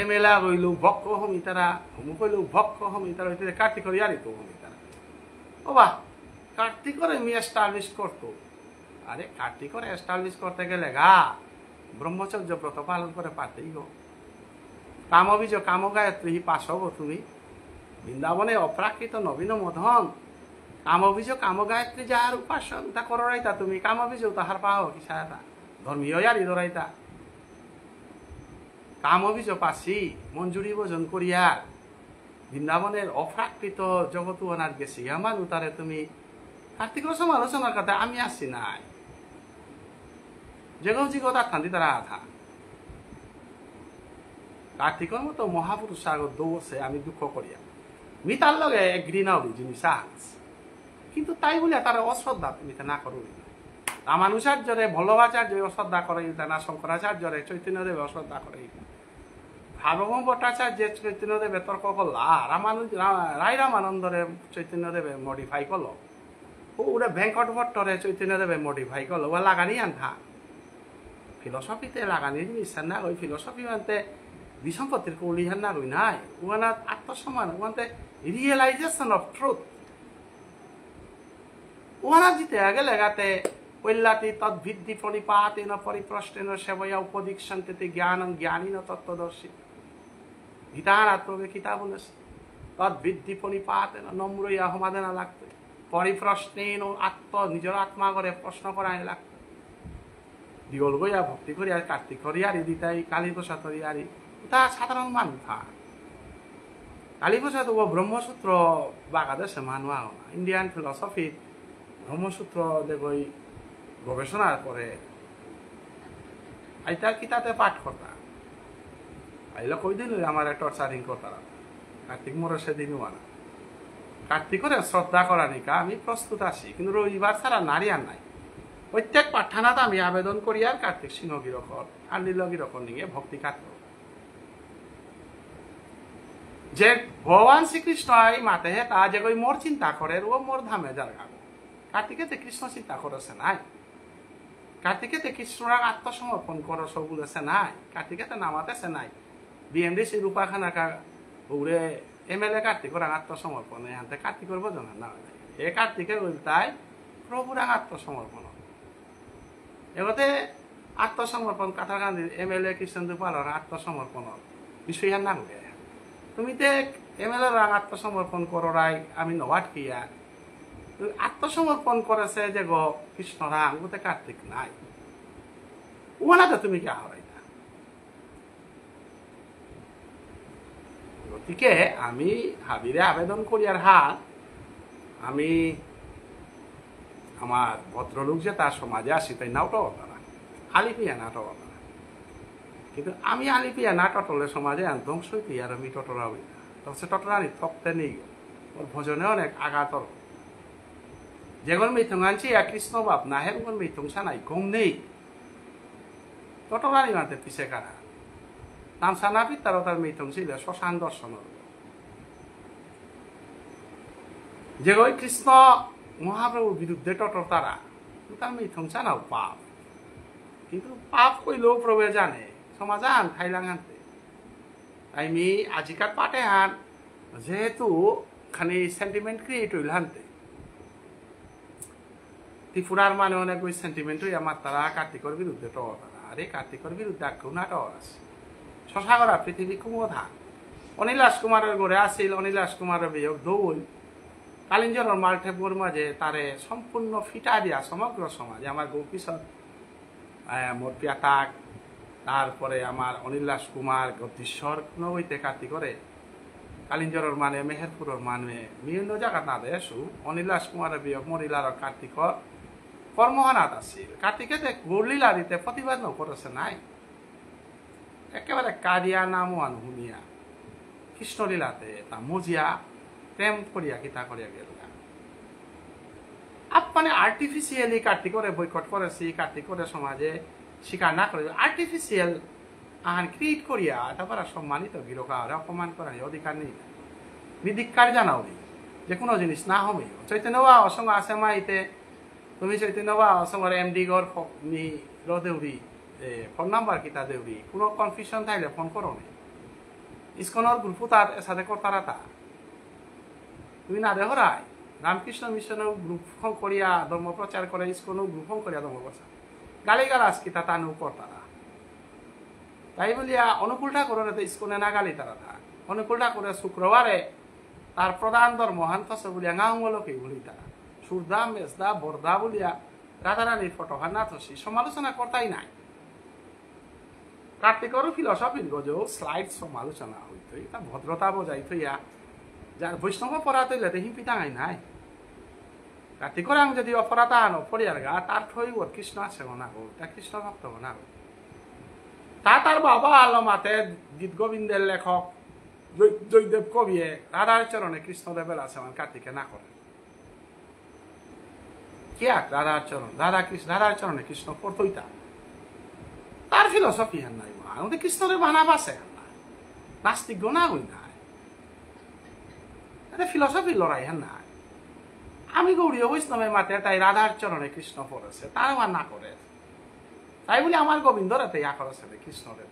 এমেলা রইল ভক্ক হমি তারা হুমু কইল ভক্ক হমি তারা হইতে কার্তিক ইয়ারি তো হমি তারা ও বাহ কার্তিকরে আমি এস্টাবলিশ করতো আরে কার্তিকরে এস্টাবলিশ করতে গেলে গা ব্রহ্মচর্য ব্রত পালন করে পারতেই গো কাম অভিযোগ কাম গায়ত্রী পাশ হবো তুমি বৃন্দাবনে অপ্রাকৃত নবীন মধন কাম অভিযোগ কাম গায়ত্রী উপাসন তা করাইতা তুমি কাম অভিযোগ তাহার পাহ কিসারা ধর্মীয় ইদরাইতা কাম অভিযোগ পাশি মঞ্জুরি ভোজন করিয়া বৃন্দাবনের অপ্রাকৃত জগতু ওনার গেছি আমার উতারে তুমি কার্তিক আলোচনার কথা আমি আসি নাই গৌজি জিগতা খান্দি তারা আধা কার্তিকর মতো মহাপুরুষ আগত দৌড়ছে আমি দুঃখ করিয়া মিতার লগে এগ্রি না হবে জিনিস কিন্তু তাই বলে তার অশ্রদ্ধা মিতা না করবে রামানুষার্যরে ভল্লভাচার্য অশ্রদ্ধা করে না শঙ্করাচার্যরে চৈতন্যদেবে অশ্রদ্ধা করে ভাগব ভট্টাচার্য চৈতন্যদেবে তর্ক করল আর রামানু রায় রামানন্দরে চৈতন্যদেবে মডিফাই কল ও উড়ে ভেঙ্কট ভট্টরে চৈতন্যদেবে মডিফাই কল ও লাগানি আনথা ফিলসফিতে লাগানি জিনিস না ওই ফিলসফি মানতে বিসম্পত্তির হান না রুই নাই ওয়ানা আত্মসম্মান ওয়ানতে realization of truth. ওয়ারাজিতে আগে লাগাতে পল্লাটি তদ্ভিদ্ধি পরিপাতেন পরিপ্রশ্নেন সেবয়া উপদীক্ষন্তে জ্ঞান জ্ঞানীন তত্ত্বদর্শী গীতার আত্মবে তৎ ভিত্তি তদ্ভিদ্ধি পরিপাতেন নম্রই আহমাদেনা লাগতে পরিপ্রশ্নেন আত্ম নিজের আত্মা করে প্রশ্ন করাই লাগতে দিগল গইয়া ভক্তি করিয়া কার্তিক করিয়ারি দিতাই কালী প্রসাদ করিয়ারি তা সাধারণ মানুষ কালীপূজাত ও ব্রহ্মসূত্র বাগাদের মানুয়া হওয়া ইন্ডিয়ান ফিলসফি ব্রহ্মসূত্র দেবই গবেষণার পরে আইতার কিতাতে পাঠ করতা আইলে কই দিন আমার টর্চারিং করতারা কার্তিক মোরে সেদিন আনা কার্তিকরে শ্রদ্ধা করা নিকা আমি প্রস্তুত আছি কিন্তু রবিবার ছাড়া নারী আর নাই প্রত্যেক পাঠানাত আমি আবেদন করি আর কার্তিক সিংহ গিরকর আর নীল গিরকর নিয়ে ভক্তি কাটব যে ভগবান এই মাতে হে তা যে মোর চিন্তা করে ও মোর ধামে যার গান তে কৃষ্ণ চিন্তা করেছে নাই তে কৃষ্ণরা আত্মসমর্পণ করো সবগুলো সে নাই কার্তিকেতে নামাতে সে নাই বিএমডিসি রূপাখানা কা উড়ে এমএলএ কার্তিকর আত্মসমর্পণ আনতে কার্তিকর বোঝনা না এ কার্তিকের তাই প্রভুরা আত্মসমর্পণ এগতে আত্মসমর্পণ এম এল এ কৃষ্ণ পালর আত্মসমর্পণ বিষয়ের নাম তুমি দেখ এমএলএ রাং আত্মসমর্পণ করো রাই আমি নবাট কিয়া তুমি আত্মসমর্পণ করেছে যে গ কৃষ্ণ রাং ওতে কার্তিক নাই ওনাতে তুমি কে হরাই না গতিকে আমি হাবিরে আবেদন করি আর হা আমি আমার ভদ্রলোক যে তার সমাজে আসি তাই নাওটা হতো না আলিপিয়া নাটা হতো কিন্তু আমি আনি পিয়া না টটলে সমাজে ধ্বংস পিয়া আর আমি টটরাবি তখন টটরানি থকতে নেই ওর ভজনে অনেক আঘাতর যেগন মিথুং আনছি এক কৃষ্ণ বাপ না হেগন মিথুং সানাই ঘুম নেই টটরানি মানতে পিছে কারা নাম সানা পিতারও তার মিথুং ছিল শ্মশান দর্শন যে ওই কৃষ্ণ মহাপ্রভুর বিরুদ্ধে টটর তারা তার মিথুং সানাও পাপ কিন্তু পাপ কইলেও প্রভু জানে समाजान थाइलाङान्ते आइमी আজিকার পাটে হান যেহেতু খানি সেন্টিমেন্ট ক্রিয়েট হইল হানতে ত্রিপুরার মানে অনেক ওই হই আমার তারা কার্তিকর বিরুদ্ধে টর তারা আরে কার্তিকর বিরুদ্ধে আগ্রহ না টর আছে শশাগরা পৃথিবী ধান অনিলাস কুমারের গড়ে আসিল অনিলাস কুমারের বিয়োগ দৌল কালিঞ্জনের মালঠেপুর মাঝে তারে সম্পূর্ণ ফিটা দিয়া সমগ্র সমাজ আমার গোপীশ্বর মোর তাক তারপরে আমার অনিলাস কুমার গতিশ্বর নবৈতে কাতি করে কালিঞ্জরের মানে মেহেরপুরের মানে বিভিন্ন জায়গা না দেশু অনিলাস কুমার বিয়োগ মরিলার কার্তিকর কর্মহানাত আছিল কার্তিকে যে গলিলা দিতে প্রতিবাদ করেছে নাই একেবারে কারিয়া নামো আন কৃষ্ণলীলাতে তা মজিয়া প্রেম করিয়া কিতা করিয়া গেল আপ মানে আর্টিফিশিয়ালি কার্তিকরে বৈকট করেছি কার্তিকরে সমাজে স্বীকার না করে আর্টিফিসিয়াল আহান ক্রিয়েট করিয়া তারপর সম্মানিত গিরকা অপমান করার অধিকার নেই নিধিকার জানাও নেই যে কোনো জিনিস না হবে চৈতন্য বা অসঙ্গ আছে মাইতে তুমি চৈতন্য বা এম এমডি গর নি দেউরি ফোন নাম্বার কিতা দেউরি কোনো কনফিউশন থাকলে ফোন করো নি ইস্কনের গ্রুপও তার সাথে কর্তারা তা তুমি না দেহরাই রামকৃষ্ণ মিশনের গ্রুপ করিয়া ধর্ম প্রচার করে ইস্কনও গ্রুপ করিয়া ধর্ম প্রচার গালিগালাজ কি তা তানু তারা তাই বলিয়া অনুকূল ঠাকুরের তো ইস্কুনে না গালি তারা থাক অনুকূলটা করে শুক্রবারে তার প্রধান ধর্ম হান্তসে বলিয়া গাঙ্গলকে বলি তারা সুরদা মেসদা বরদা বলিয়া রাধারানীর ফটো হান্নাথসি সমালোচনা করতাই নাই কার্তিকর ফিলসফির গজ স্লাইড সমালোচনা হইত তা ভদ্রতা বজাই থইয়া যার বৈষ্ণব পড়া তৈলে দেহি পিতা নাই রাতে করাং যদি অপৰাধ আনো পৰিয়াৰ গা তাৰ থৈ গ'ল কৃষ্ণ আছে গো তা কৃষ্ণ ভক্ত গো তা তার বাবা আলমাতে গীত গোবিন্দের লেখক জয়দেৱ কবিয়ে রাধার চরণে কৃষ্ণদেবের আছে আমার কার্তিকে না করে কে আক রাধার চরণ রাধা কৃষ্ণ রাধার চরণে কৃষ্ণ পড়তইতা তার ফিলসফি হেন নাই আমাদের কৃষ্ণরে বানাব আছে হেন নাই নাস্তিক গোনা হই নাই ফিলসফি লড়াই হেন না আমি গৌরী বৈষ্ণবের মাঠে তাই রাধার চরণে কৃষ্ণ পড়েছে তার আমার না করে তাই বলি আমার গোবিন্দ রাতে ইয়া করেছে কৃষ্ণ রে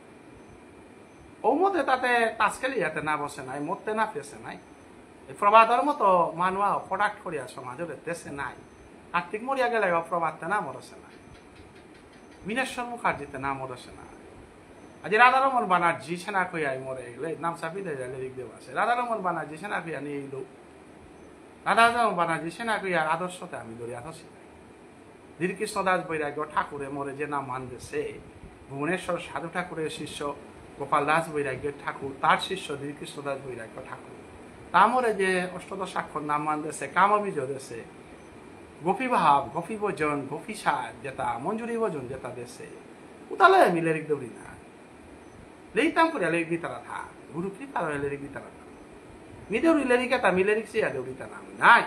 ও মধ্যে তাতে খেলি যাতে না বসে নাই মরতে না পেছে নাই প্রবাদর মতো মানুয়া অপরাধ করিয়া সমাজের দেশে নাই কার্তিক মরিয়া গেলে প্রবাদতে না মরেছে না মিনেশ্বর মুখার্জিতে না মরেছে না আজ রাধারমন বানার্জি সেনা কইয়াই মরে গেলে নাম চাপিতে যাইলে দিক দেব আছে রাধারমন বানার্জি সেনা কইয়া নিয়ে লোক রাধাজাও বানাজি সেনাগুইয়ার আদর্শতে আমি দরিয়া হসি দীরকৃষ্ণ দাস বৈরাগ্য ঠাকুরে মরে যে নাম মানতেছে ভুবনেশ্বর সাধু ঠাকুরের শিষ্য গোপাল দাস বৈরাগ্য ঠাকুর তার শিষ্য দীরকৃষ্ণ দাস বৈরাগ্য ঠাকুর তামরে যে অষ্টদশ স্বাক্ষর নাম মানতেছে কামবিজ দেশে গোপী ভাব গোপী ভোজন গোপী সার জেতা মঞ্জুরি ভোজন যেটা দেশে উতালয় মিলে দৌড়ি না লেইতাম করে লেগবি তারা থা গুরু কৃপা লেগবি তারা mideurile ka tamile si ade urita nami nai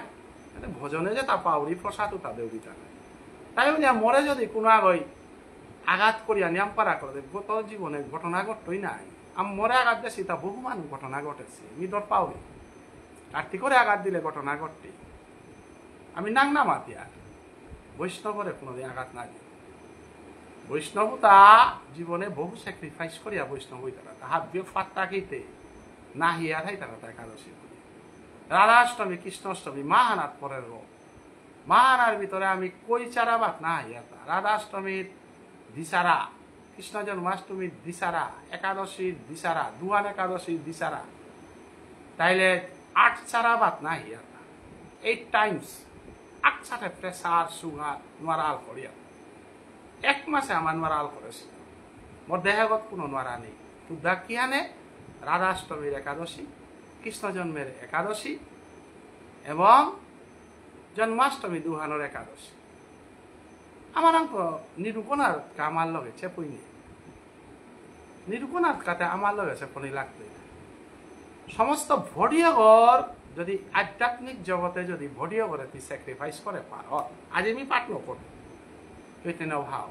ade bhojone je ta pauri prosatu tade urita nai তাই নিয়া মরে যদি কোনো আগই আঘাত করিয়া নিয়াম পারা করে দেখবো তোর জীবনে ঘটনা ঘটতই নাই আমি মরে আঘাত দিয়েছি তা বহু মানুষ ঘটনা ঘটেছে নিদর পাওরি কাটি করে আঘাত দিলে ঘটনা ঘটতে আমি নাং না মাতি আর বৈষ্ণবরে কোনোদিন আঘাত না দিই বৈষ্ণবতা জীবনে বহু স্যাক্রিফাইস করিয়া বৈষ্ণব হইতে তাহা বিয়ে ফাট্টা খেতে না হিয়ারাই তারা একাদশী করি রাধাষ্টমী কৃষ্ণাষ্টমী মাহানার পরের রোগ মাহানার ভিতরে আমি কই চারাবাত না হিয়াতা রাধাষ্টমীর দিশারা কৃষ্ণ জন্মাষ্টমীর দিশারা একাদশীর দিশারা দুয়ান একাদশীর দিশারা তাইলে আট চারাবাত না হিয়াতা এইট টাইমস আকসাটে প্রেসার সুগার নোয়ারা আল করিয়া এক মাসে আমার নোয়ারা আল করেছিল মোর দেহাগত কোনো নোয়ারা নেই তুদা কি আনে রাধাষ্টমীর একাদশী কৃষ্ণ জন্মের একাদশী এবং জন্মাষ্টমী দুহানোর একাদশী আমার অঙ্ক নিরূপণার আমার লগে চেপুই নিয়ে নিরূপণার কাতে আমার লগে চেপনি লাগতে সমস্ত ভরিয়গর যদি আধ্যাত্মিক জগতে যদি ভরিয়গরে তুই স্যাক্রিফাইস করে পার আজ আমি পাঠ করি চৈতন্য ভাব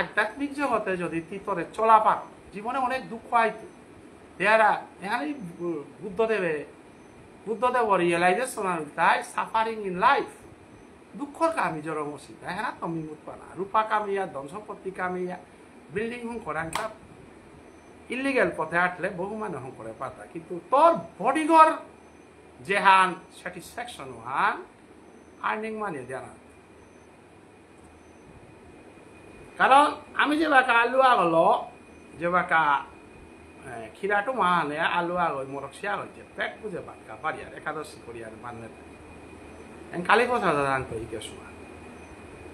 আধ্যাত্মিক জগতে যদি তুই তোরে চলা পার জীবনে অনেক দুঃখ আইতো রূপা কামিয়া ধন কামিয়া বিল্ডিং হুম করাঙ্কা ইলিগেল পথে আটলে বহু মানে হুম করে পাতা কিন্তু তোর বডিগর যে হান স্যাটিসফ্যাকশন হান আর্নিং মানে দেয় কারণ আমি যে বাকা আলু আগলো যে বাকা খিৰাটো আলু আলুৱা হৈ মৰকচিয়া হৈ যায় পেক বুজে বাট কাপাৰি আর একাদশী কৰি আৰু মানুহে থাকে এন কালি পথা দাদান কৈ শিকে চোৱা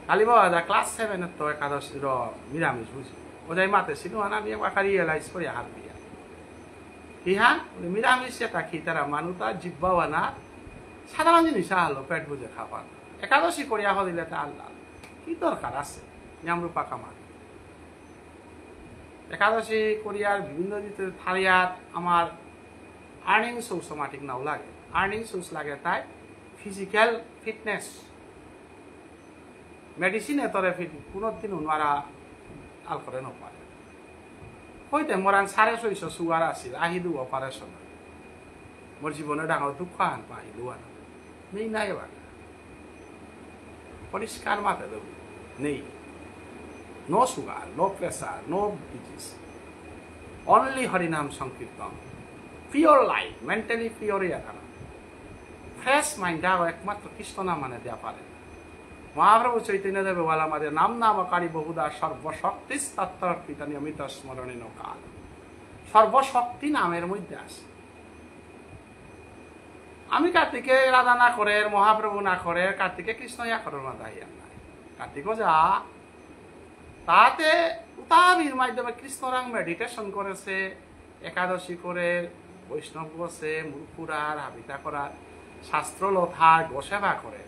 কালি পথা ক্লাছ ছেভেনত তো একাদশী ৰ নিৰামিষ ওদের মাতে মাতেছিলো আনা আমি একবার রিয়েলাইজ করি হার দিয়া কি হ্যাঁ নিরামিষ এটা খি তারা তার জিব্বা বানা সাধারণ জিনিস আলো পেট বুঝে খাবার একাদশী করিয়া হলে তা আল্লাহ কি দরকার আছে নিয়ামরূপা কামার একাদশী કોરિયાર বিভিন্ন રીતે ફાળિયાત আমার আর্নিং সোর্স আমার ঠিক নাও লাগে আর্নিং সোর্স লাগে তাই ফিজিক্যাল ফিটনেস মেডিসিন এতরে ফিট কোনোদিন নোয়ারা আল করে নপারে হইতে মোরান সাড়ে ছয়শ সুগার আছিল আহিলু অপারেশন মোর জীবনে ডাঙর দুঃখ আন পাহিলু আন নেই নাই পরিষ্কার মাতে দেব নেই No sugar, no pressure, no disease. Only Harinam Sankirtan. Pure life, mentally pure এখানে ফ্রেশ মাইন্ডটাও একমাত্র কৃষ্ণ নাম মানে দেওয়া পারে মহাপ্রভু চৈতন্য দেব বলা আমাদের নাম নামকারী বহুদা সর্বশক্তি তত্ত্বর্পিতা নিয়মিত স্মরণীয় কাল সর্বশক্তি নামের মধ্যে আসে আমি কার্তিকে রাধা না করে মহাপ্রভু না করে কার্তিকে কৃষ্ণ ইয়া করার মাথা কার্তিকও যা তাতে তাবির মাধ্যমে কৃষ্ণরাং মেডিটেশন করেছে একাদশী করে বৈষ্ণব বসে মূর্খুরার হাবিতা করা শাস্ত্রলথার গোসেবা করে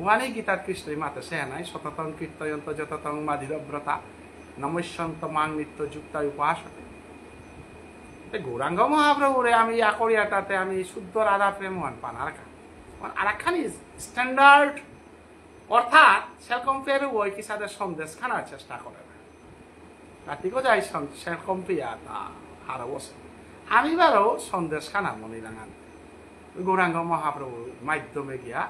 উহানি গীতার কৃষ্ণই মাতে সে নাই শততং কীর্তয়ন্ত যততং মাধিরব্রতা নমস্যন্ত মান নিত্য যুক্তা উপাসতে গৌরাঙ্গ মহাপ্রভুরে আমি ইয়া তাতে আমি শুদ্ধ রাধা প্রেম হন পান আর আর ইজ স্ট্যান্ডার্ড অর্থাৎ সেরকম পেয়ারে ওই কিসাদের সন্দেশ খানার চেষ্টা করে না ঠিক যাই সেরকম পেয়া তা হারা বসে আমি বারও সন্দেশ খানা মনে রাঙান গৌরাঙ্গ মহাপ্রভুর মাধ্যমে গিয়া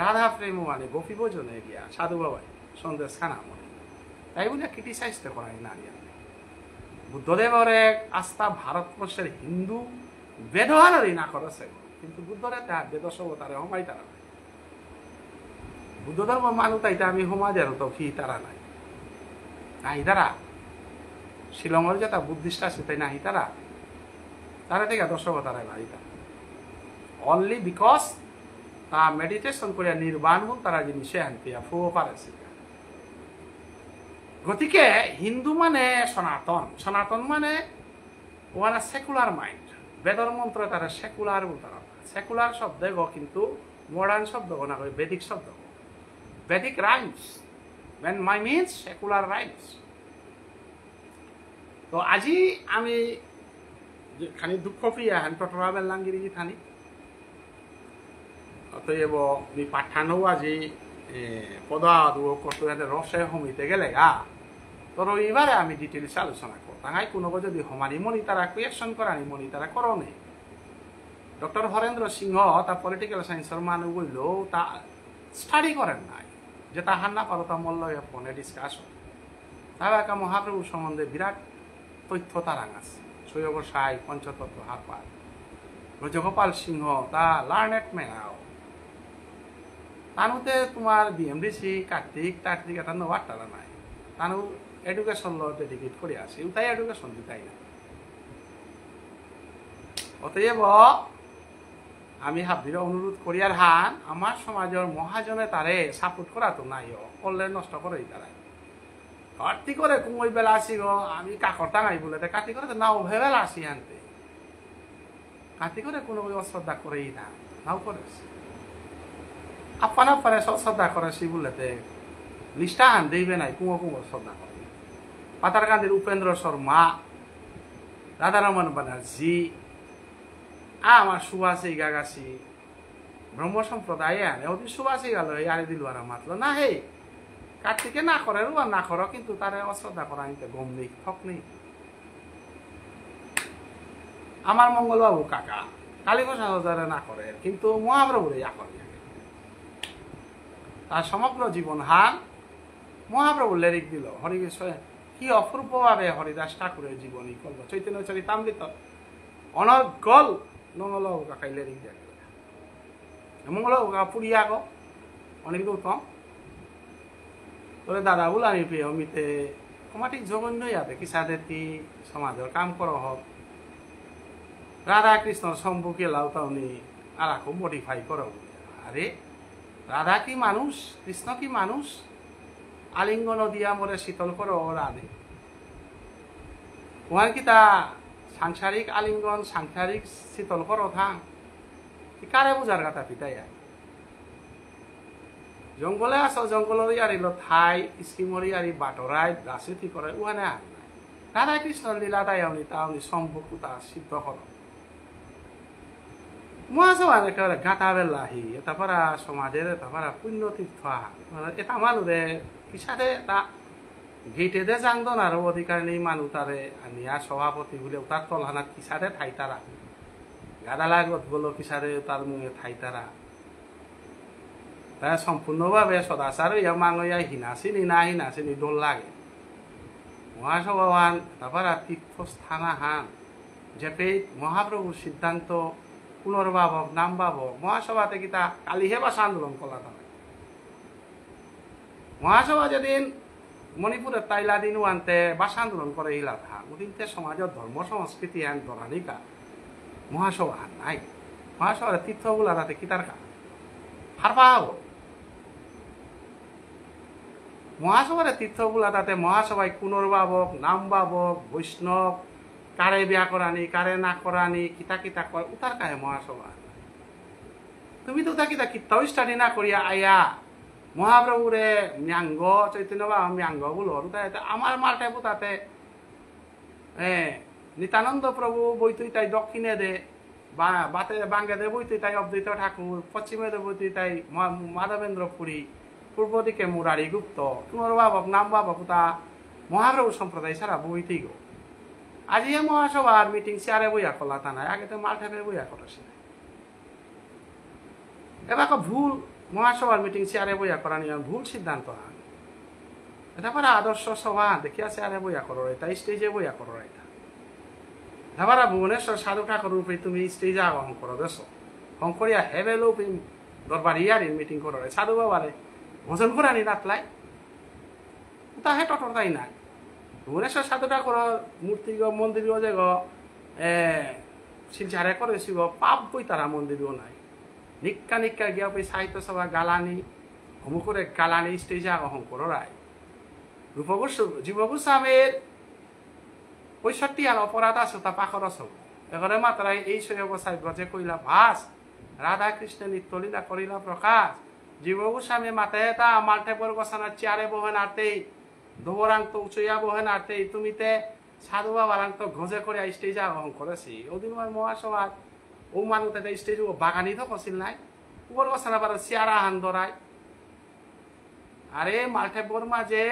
রাধা প্রেম মানে গোপী ভোজনে গিয়া সাধু বাবাই সন্দেশ খানা মনে তাই বলে তো করাই না বুদ্ধদেবর এক আস্থা ভারতবর্ষের হিন্দু বেদহারেরই না করেছে কিন্তু বুদ্ধরা বেদসভতারে হমাই তারা বুদ্ধ মানুষ මානුතයිට আমি তো সি তারা নাই নাহি তারা শিলংর যেটা বুদ্ধিস্ট আছে তাই নাহি তারা তারা ঠিক দর্শক তারা নাহি তারা অনলি বিকজ তা মেডিটেশন করে নির্বাণ হল তারা জিনিসে আনতে ফু পারেছে গতিকে হিন্দু মানে সনাতন সনাতন মানে ওরা সেকুলার মাইন্ড বেদর মন্ত্র তারা সেকুলার বলতে সেকুলার শব্দ কিন্তু মডার্ন শব্দ না বেদিক শব্দ Vedic rhymes, when my means secular rhymes. তো আজি আমি খানি দুঃখ প্রিয়া হান পটরাবেল লাঙ্গিরি থানি অতএব নি পাঠানো আজি পদা কত রসে সমিতে গেলে গা তো এইবারে আমি ডিটেলস আলোচনা করো তাহাই কোনো যদি সমানি মনি তারা কুয়েকশন করানি মনি তারা করনে ডক্টর হরেন্দ্র সিংহ তা পলিটিক্যাল সায়েন্সের মানুষ বললেও তা স্টাডি করেন নাই যে তাহার না কতটা মল্ল ফোনে ডিসকাশন তাহলে একা মহাপ্রভু সম্বন্ধে বিরাট তথ্য তারাং আছে সৈয়ব সাই পঞ্চতত্ত্ব হাপাল ব্রজগোপাল সিংহ তা লার্নেট মেনাও তানুতে তোমার বিএমডিসি কার্তিক টার্তিক এটা নেওয়ার তারা নাই তানু এডুকেশন ল ডেডিকেট করে আছে তাই এডুকেশন দিতাই না অতএব আমি হাবদিরে অনুরোধ করি আর হান আমার সমাজের মহাজনে তারে সাপোর্ট করা তো নাই করলে নষ্ট করে তারাই ঘরটি করে কুমই বেলা আসি গো আমি কাকর টাঙাই বলে কাটি করে নাও ভেবেলা আসি আনতে কাটি করে কোনো অশ্রদ্ধা করেই না নাও করে আপান আপানে শ্রদ্ধা করে সে বললেতে লিস্টা আন দেবে নাই কুমো কুমো শ্রদ্ধা করে পাতারকান্দির উপেন্দ্র শর্মা রাধারমন ব্যানার্জি আমার সুবাসে গাগাসি ব্রহ্ম সম্প্রদায় আনে অতি সুবাসে গেল আরে আর মাতল না হে কার্তিকে না করে রুয়া না করো কিন্তু তারে অশ্রদ্ধা করা নিতে গম নেই ঠক নেই আমার মঙ্গলবাবু কাকা কালীপ্রসাদ হাজারে না করে কিন্তু মহাপ্রভু ইয়া করে তার সমগ্র জীবন হার মহাপ্রভু লেরিক দিল হরি কি অপূর্বভাবে হরিদাস ঠাকুরের জীবনী করল চৈতন্য চরিতামৃত অনর্গল নঙলাও কাইলে দেখি যাক মঙ্গলাও পুরিয়া অনেক দূর কম দাদা পেয়ে অমিতে কমাটি জগন্য ইয়াতে সমাজের কাম কর রাধা কৃষ্ণ আর মডিফাই কর আরে রাধা কি মানুষ কৃষ্ণ কি মানুষ আলিঙ্গন দিয়া মরে শীতল করো রাধে তোমার কি তা সাংসারিক আলিঙ্গন সাংসারিক শীতল করথাং কারে বুঝার কথা পিতাইয়া জঙ্গলে আস জঙ্গলের ইয়ারি ঠাই স্কিমর ইয়ারি বাটরাই ঠিক করে উহানে আর নাই রাধা কৃষ্ণর লীলা তাইনি সম্ভব তা সিদ্ধ হল মানে একেবারে গাঁটা বেলাহি এটা পারা সমাজের এটা পারা পুণ্যতীর্থ এটা মানুষের কিসাতে এটা গেটে দে চাংদন আর অধিকার নেই মানুষ তারে আনিয়া সভাপতি হলে তার তলহানা কিসারে থাইতারা গাদালা লাগত বলো কিসারে তার মুঙে থাইতারা তাই সম্পূর্ণভাবে সদাচার ইয়া হিনাসি নি না নি দোল লাগে মহাসভাবান তারপর তীর্থস্থান হান যেপে মহাপ্রভুর সিদ্ধান্ত পুনর্বাবক নাম ভাবক মহাসভাতে তা কালিহে বাসা আন্দোলন কলা তারা মহাসভা যেদিন মণিপুরের তাইলা দিন আনতে ভাষা আন্দোলন করে ইলা তাহা গতিকে সমাজের ধর্ম সংস্কৃতি আন দরানিকা মহাসভা নাই মহাসভার তীর্থগুলা তাতে কি তার কা ফারফা হব মহাসভার তীর্থগুলা তাতে মহাসভায় পুনর্বাবক নামবাবক বৈষ্ণব কারে বিয়া করানি কারে না করানি কিতা কিতা কয় উতার কাহে মহাসভা তুমি তো তা কিতা কীর্তাও স্টাডি না করিয়া আয়া মহাপ্রভুরে ম্যাঙ্গ চৈতন্য বা ম্যাঙ্গ বলো আমার মাঠে তাতে হ্যাঁ নিতানন্দ প্রভু বইতুই তাই দক্ষিণে দে বাতে বাঙ্গে দে বইতুই তাই অদ্বৈত ঠাকুর পশ্চিমে দে বইতুই তাই মাধবেন্দ্র পুরী পূর্ব দিকে মুরারি গুপ্ত নাম বাবক তা মহাপ্রভু সম্প্রদায় সারা বইতেই গো আজি এ মহাসভার মিটিং চেয়ারে বইয়া কলা তা নাই আগে তো মাল ঠেপে বইয়া করা সে এবার ভুল মহাসভার মিটিং চেয়ারে বইয়া করা নিয়ে ভুল সিদ্ধান্ত আন এটা পারা আদর্শ সভা দেখিয়া চেয়ারে বইয়া করো এটা স্টেজে বইয়া করো এটা পারা ভুবনেশ্বর সাধু ঠাকুর রূপে তুমি স্টেজে আহ্বান করো দেশ শঙ্করিয়া হেভেল রূপে দরবার ইয়ারির মিটিং করো রে সাধু বাবারে ভোজন নি নাতলাই তাহে হে টটর তাই না ভুবনেশ্বর সাধু ঠাকুর মূর্তি মন্দির যে গ শিলচারে শিব পাপ বই তারা মন্দিরও নাই নিক্কা নিক্কা গিয়া পি সাহিত্য সভা গালানি অমুকরে গালানি স্টেজে রায় করায় জীব গোস্বামীর পঁয়ষট্টি আর অপরাধ আছে তা পাখর সব এগরে মাত্রায় এই সৈব গোসাই গজে কইলা ভাস রাধা কৃষ্ণ নিত্যলীলা করিলা প্রকাশ গোস্বামী মাতে তা মাল্টে পর বসানা চেয়ারে বহেন আটেই দোবরাং তো উচইয়া বহেন আটেই তুমিতে সাধু বাবারাং তো ঘজে করে স্টেজে আহম করেছি ওদিন মহাসভায় ও উঠে স্টেজ ও বাগানি তো কছিল নাই ওর অসানা বারা হান দরাই আরে মালঠাব্যর মাঝে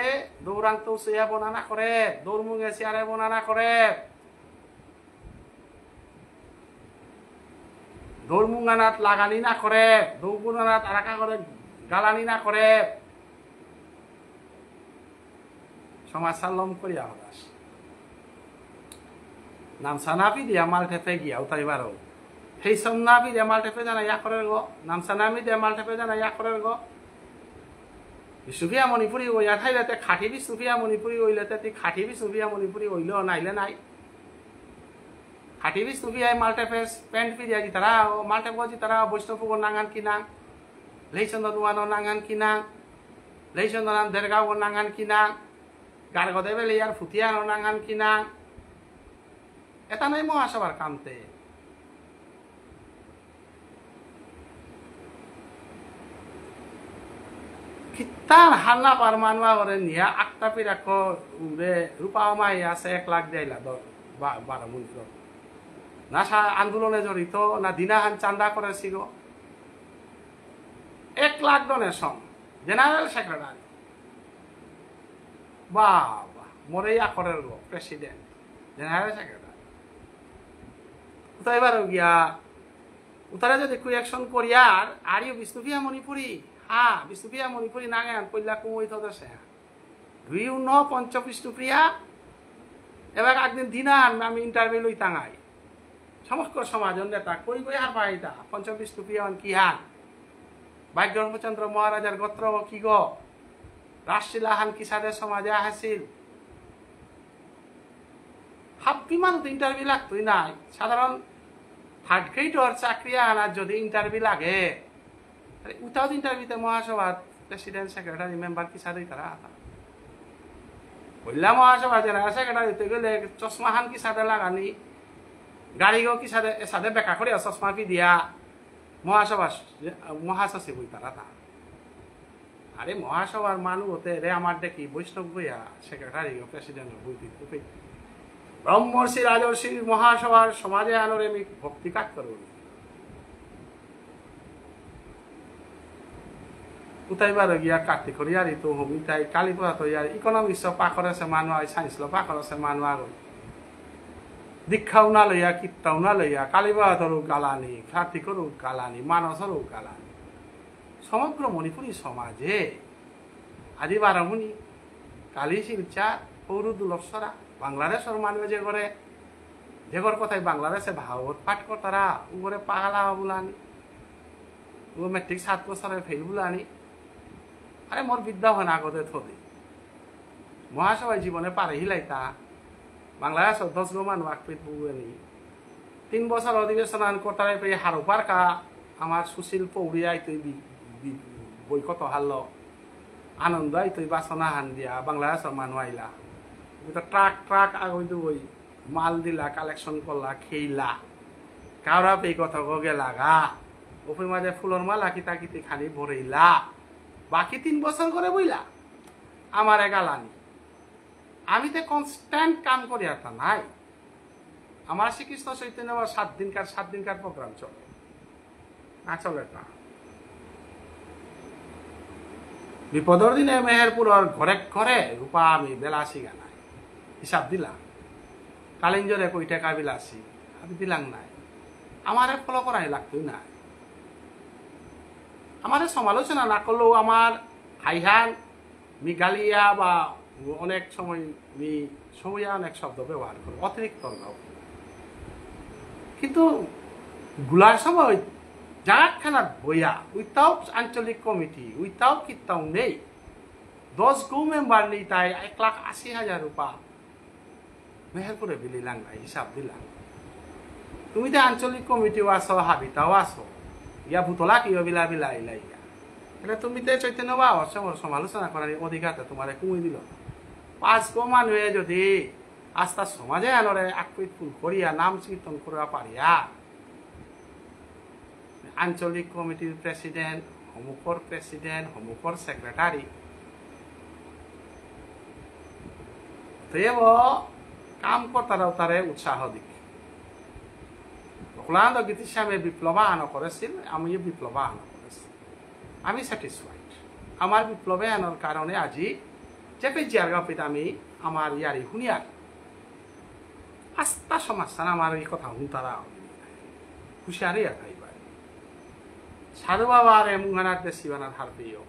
দৌরাং তো সিয়া বনানা করে দৌড়মুঙে সিয়ারে বনানা করে দৌড়মুঙ্গানাত লাগানি না করে দৌড়মুঙ্গানাত আরাকা করে গালানি না করে সমাজ সালম করিয়া হতাশ নাম সানাপি দিয়া মাল ঠেপে গিয়া উতারিবারও Hey som na bi demal tepe jana ya korer go. Nam sanami demal tepe jana ya korer go. Sufia ইয়া ওই আঠাইলাতে খাটিবি সুফিয়া মণিপুরি ওইলাতে তুই খাটিবি সুফিয়া মণিপুরি ওইলেও নাইলে নাই খাটিবি সুফিয়া মাল্টে ফেস প্যান্ট পি দিয়া তারা ও মাল্টে গজি তারা বৈষ্ণবপুর নাঙ্গান কিনা নাং লেইচন্দ্র দুয়ানো নাঙ্গান কি নাং লেইচন্দ্র নাম দেরগাঁও নাঙ্গান কিনা নাং গার্গদেবে লেয়ার ফুতিয়া নাঙ্গান কিনা এটা নাই মহাসভার কামতে তার হাল্লা পার মানবা ওরে নিয়া আটটা পি রাখো রে রূপা মাই আছে এক লাখ দেয়লা দর বারো মন্ত্র না আন্দোলনে জড়িত না দিনাহান চান্দা করেছিল এক লাখ ডোনেশন জেনারেল সেক্রেটারি বাবা মরেইয়া করের গো প্রেসিডেন্ট জেনারেল সেক্রেটারি উতাইবার গিয়া উতারা যদি কুই অ্যাকশন করিয়ার আর ইউ বিষ্ণু ভিয়া মণিপুরী 아, 미스비야 모니 뿌리 나간 꼴라 꾸모이 더더세야. 류노 번쩍 미스비야? এবার একদিন দিনান আমি ইন্টারভিউ লই টাঙাই সমস্ত সমাজ নেতা কই কই আর ভাইটা পঞ্চম বিষ্ণু পিয়ন কি হান ভাগ্যরমচন্দ্র মহারাজার গোত্র কি গ রাশিলা হান কিসাদের সমাজে হাসিল হাব্বি মানুষ ইন্টারভিউ লাগতোই নাই সাধারণ থার্ড গ্রেডর চাকরি আনার যদি ইন্টারভিউ লাগে But without interview the Mahasabha, President Secretary কি ki sath itara ata. মহাসভা যারা সেক্রেটারি হতে গেলে চশমাহান কি সাথে লাগানি গাড়িও কি সাথে সাথে বেকা করে চশমা কি দিয়া মহাসভা মহাসচিব তারা তা আরে মহাসভার মানুষ হতে রে আমার দেখি বৈষ্ণব বইয়া সেক্রেটারি ও প্রেসিডেন্ট বই দিতে ব্রহ্মর্ষি রাজর্ষি মহাসভার সমাজে আনরে আমি ভক্তি কাজ করবো उतैबाट या कार्तिक हो यार तो होमी ताई कालीपुरा तो यार इकोनॉमिक्स पाखर से मानवा साइंस लो पाखर से मानवा দীক্ষাও না লইয়া কিত্তাও না লইয়া কালীবাহাদরও গালানি কার্তিকরও গালানি মানসরও গালানি সমগ্র মণিপুরী সমাজে আদি বারামুনি কালী শিলচার পৌরুদুলসরা বাংলাদেশের মানবে যে ঘরে যে ঘর কথাই বাংলাদেশে ভাগবত পাঠ করতারা উপরে পাগলা বুলানি ও মেট্রিক সাত বছরে ফেল বুলানি আরে মোর বিদ্যা হয় না আগতে থদে মহাসভায় জীবনে পারে হিলাইতা বাংলাদেশ দশ গমান ওয়াকপিত বুগুয়েনি তিন বছর অধিবেশনান কোটারে পেয়ে হারো পারকা আমার সুশীল পৌড়িয়াই তুই বৈকত হারল আনন্দ তুই বাসনা হান দিয়া বাংলাদেশের মানুষ আইলা ট্রাক ট্রাক আগুই দুই মাল দিলা কালেকশন করলা খেইলা কাউরা পেয়ে কথা গেলা গা ওপি মাঝে ফুলর মালা কিতা কিতি খালি ভরেইলা বাকি তিন বছর করে বইলা আমার এগালানি আমি তো কনস্ট্যান্ট কাম করি আর নাই আমার শ্রীকৃষ্ণ চৈতন্য সাত দিনকার সাত দিনকার প্রোগ্রাম চলে না চলে না বিপদর দিনে মেহেরপুর ঘরে ঘরে রূপা আমি বেলাসি গানায় হিসাব দিলাম কালিঞ্জরে কই টাকা বিলাসি আমি দিলাম নাই আমার ফলো করাই লাগতই নাই আমাদের সমালোচনা না করলেও আমার হাইহান গালিয়া বা অনেক সময় মি সময়া অনেক শব্দ ব্যবহার করো অতিরিক্ত কিন্তু গুলার সময় জাগাখানার বইয়া উইথাউট আঞ্চলিক কমিটি উইথাউট কিতাও নেই দশ গো মেম্বার নেই তাই এক লাখ আশি হাজার রূপা করে বিলিলাম হিসাব দিলাম তুমি তো আঞ্চলিক কমিটিও আসো হাবিতাও আসো ইয়া ভূতলা কি বিলা বিলা এটা তুমি তো চৈতন্য বা অসমৰ সমালোচনা করার অধিকারটা তোমার কমে দিল পাঁচ কমান হয়ে যদি আস্থা সমাজে আনরে আকৃত ফুল করিয়া নাম কীর্তন করা পারিয়া আঞ্চলিক কমিটির প্রেসিডেন্ট অমুকর প্রেসিডেন্ট অমুকর সেক্রেটারি দেব কাম কর্তারাও তারে উৎসাহ দিক ফুলান্দ গীতিস্বামে বিপ্লবা আন করেছিল আমিও বিপ্লবা আন করেছি আমি স্যাটিসফাইড আমার বিপ্লবে আনার কারণে আজি চেপে জিয়ার গাপিত আমি আমার ইয়ারি আর আস্থা সমাজস্থান আমার এই কথা শুন তারা হুঁশিয়ারি আটাই পারে সাধু বাবার এমগানার দেশি বানার হার পেয়েও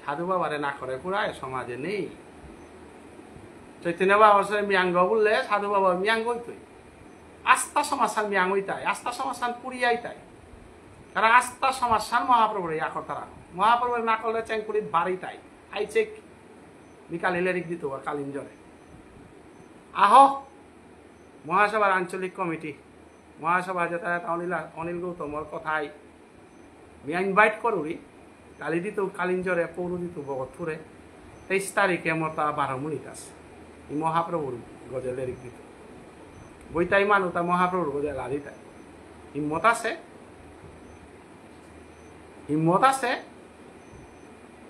সাধু বাবারে না করে পুরায় সমাজে নেই চৈতন্য বাবা মিয়াঙ্গ বললে সাধু বাবা মিয়াঙ্গই তুই আস্থা সমাসান তাই আস্থা সমাসান পুরিয়াইতাই তারা আস্থা সমাসান মহাপ্রভুর এখন তারা মহাপ্রভুর না করলে চেঙ্কুরিত বাড়িতাই আই চেক বিকাল হিলেরিক দিত জলে আহ মহাসভার আঞ্চলিক কমিটি মহাসভা যাতায়াত অনিল অনিল গৌতমর কথাই মিয়া ইনভাইট করুরি কালি দিত জরে পৌর দিত ভগতপুরে তেইশ তারিখে বারো মিনিট আছে এই মহাপ্রভুর গজলের দিত ગોઈતા માનું તા મહાપ્રભુ બધા લાદીતા হিম্মত আছে হিম্মত আছে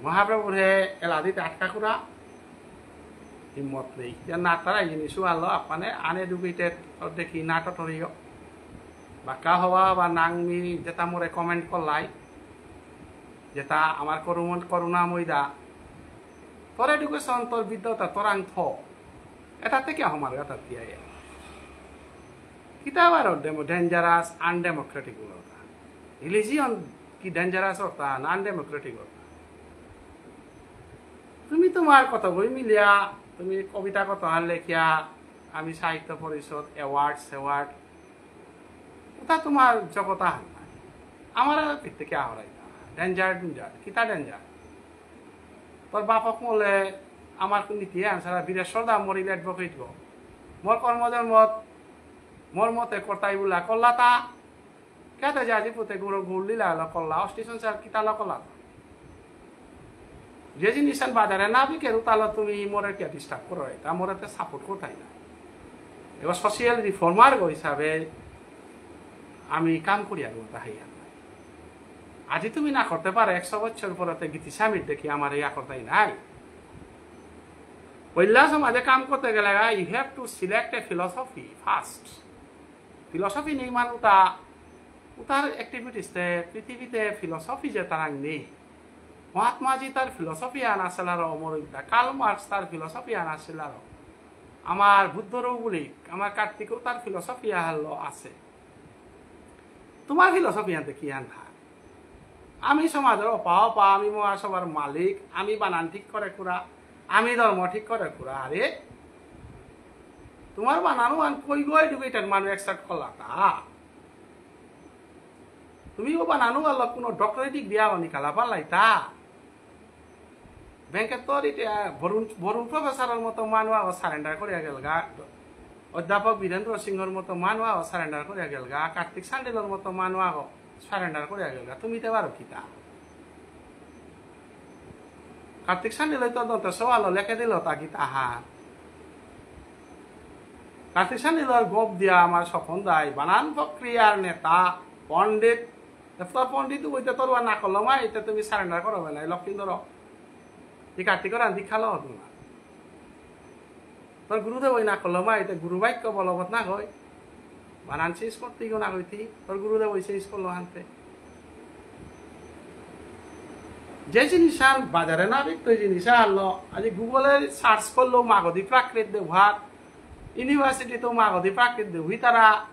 মহাপ্রভুরে এলাদিতে আটকা করা হিম্মত নেই না তারা জিনিস আলো আপনার আনে ডুবিতে দেখি নাট ধরিও বাকা হওয়া বা নাংমি যেটা মোরে কমেন্ট করলাই যেটা আমার করুণ করুণা ময়দা তোর এডুকেশন তোর বিদ্যতা তোরাং থ এটা থেকে আমার কথা দিয়ে किता बारो डेंजरस अनडेमोक्रेटिक होता रिलीजियन কি ডেঞ্জারাস হতা না তুমি তোমার কথা বই মিলিয়া তুমি কবিতা কথা লেখিয়া আমি সাহিত্য পরিষদ অ্যাওয়ার্ড সেওয়ার্ড ওটা তোমার জগতা হাল নাই আমার থেকে আহরাই না ডেঞ্জার ডেঞ্জার কিতা ডেঞ্জার তোর বাপক মলে আমার নীতিয়ে আনসারা বিরাট সর্দা মরিল এডভোকেট গো মোর কর্মজন্মত mormote kortai bula kollata kata jaji pute guru gulila la কল্লা station sar kita la kolla যে জিনিস বাজারে না বিকে তাহলে তুমি মোরে কে ডিস্টার্ব করো এটা মোরাতে সাপোর্ট করতাই না এবার সোশিয়াল রিফর্মার হিসাবে আমি কাম করি আর তাহাই আজি তুমি না করতে পারো একশো বছর পরে গীতি স্বামীর দেখি আমার ইয়া করতেই নাই কল্যাণ সমাজে কাম করতে গেলে you have to select a philosophy first philosophy নেই মান উতা উতার অ্যাক্টিভিটিসতে পৃথিবীতে ফিলসফি যে তারাং নেই মহাত্মাজি তার ফিলসফি আনাসেলারও অমর কাল মার্কস তার ফিলসফি আনাসেলারও আমার বুদ্ধ রৌগুলিক আমার কার্তিকও তার ফিলসফি আহাল্য আছে তোমার ফিলসফি আনতে কি আনহা আমি সমাজের অপা অপা আমি মহাসভার মালিক আমি বানান ঠিক করে কুড়া আমি ধর্ম ঠিক করে কুড়া আরে তোমার বানানো আন কই গো এডুকেটেড মানুষ একসাথে কলাকা তুমি ও বানানো আল্লাহ কোনো ডক্টরেটিক দিয়া হনি কালাপা লাইতা ব্যাংকে তোর এটা বরুণ বরুণ প্রফেসরের মতো মানুয়া ও সারেন্ডার করিয়া গেল গা অধ্যাপক বীরেন্দ্র সিংহর মতো মানুয়া ও সারেন্ডার করিয়া গেল গা কার্তিক সান্ডেলের মতো মানুয়া ও সারেন্ডার করিয়া গেল গা তুমি দেবার কিতা কার্তিক সান্ডেল তো দন্ত সওয়াল লেখে দিল তা গীতা হার কাটেসানিলর গোপ দিয়া আমার সপন দায় বানান প্রক্রিয়ার নেতা পণ্ডিত তোর পণ্ডিত ওইটা তোর না করলো মা এটা তুমি সারেন্ডার করবে না ধর এই কার্তিক রান্ধি খালো তোমার না তোর গুরুদেব ওই না করলো মা এটা গুরু বাক্য বলবৎ না হয় বানান শেষ করতে গো না হইতি তোর গুরুদেব ওই শেষ করলো আনতে যে জিনিস বাজারে না বিকতো জিনিস আনলো আজ গুগলে সার্চ করলো মাগধি প্রাকৃত ব্যবহার ইউনিভার্সিটি তোমাক অধিপা কিন্তু प्राकृत दे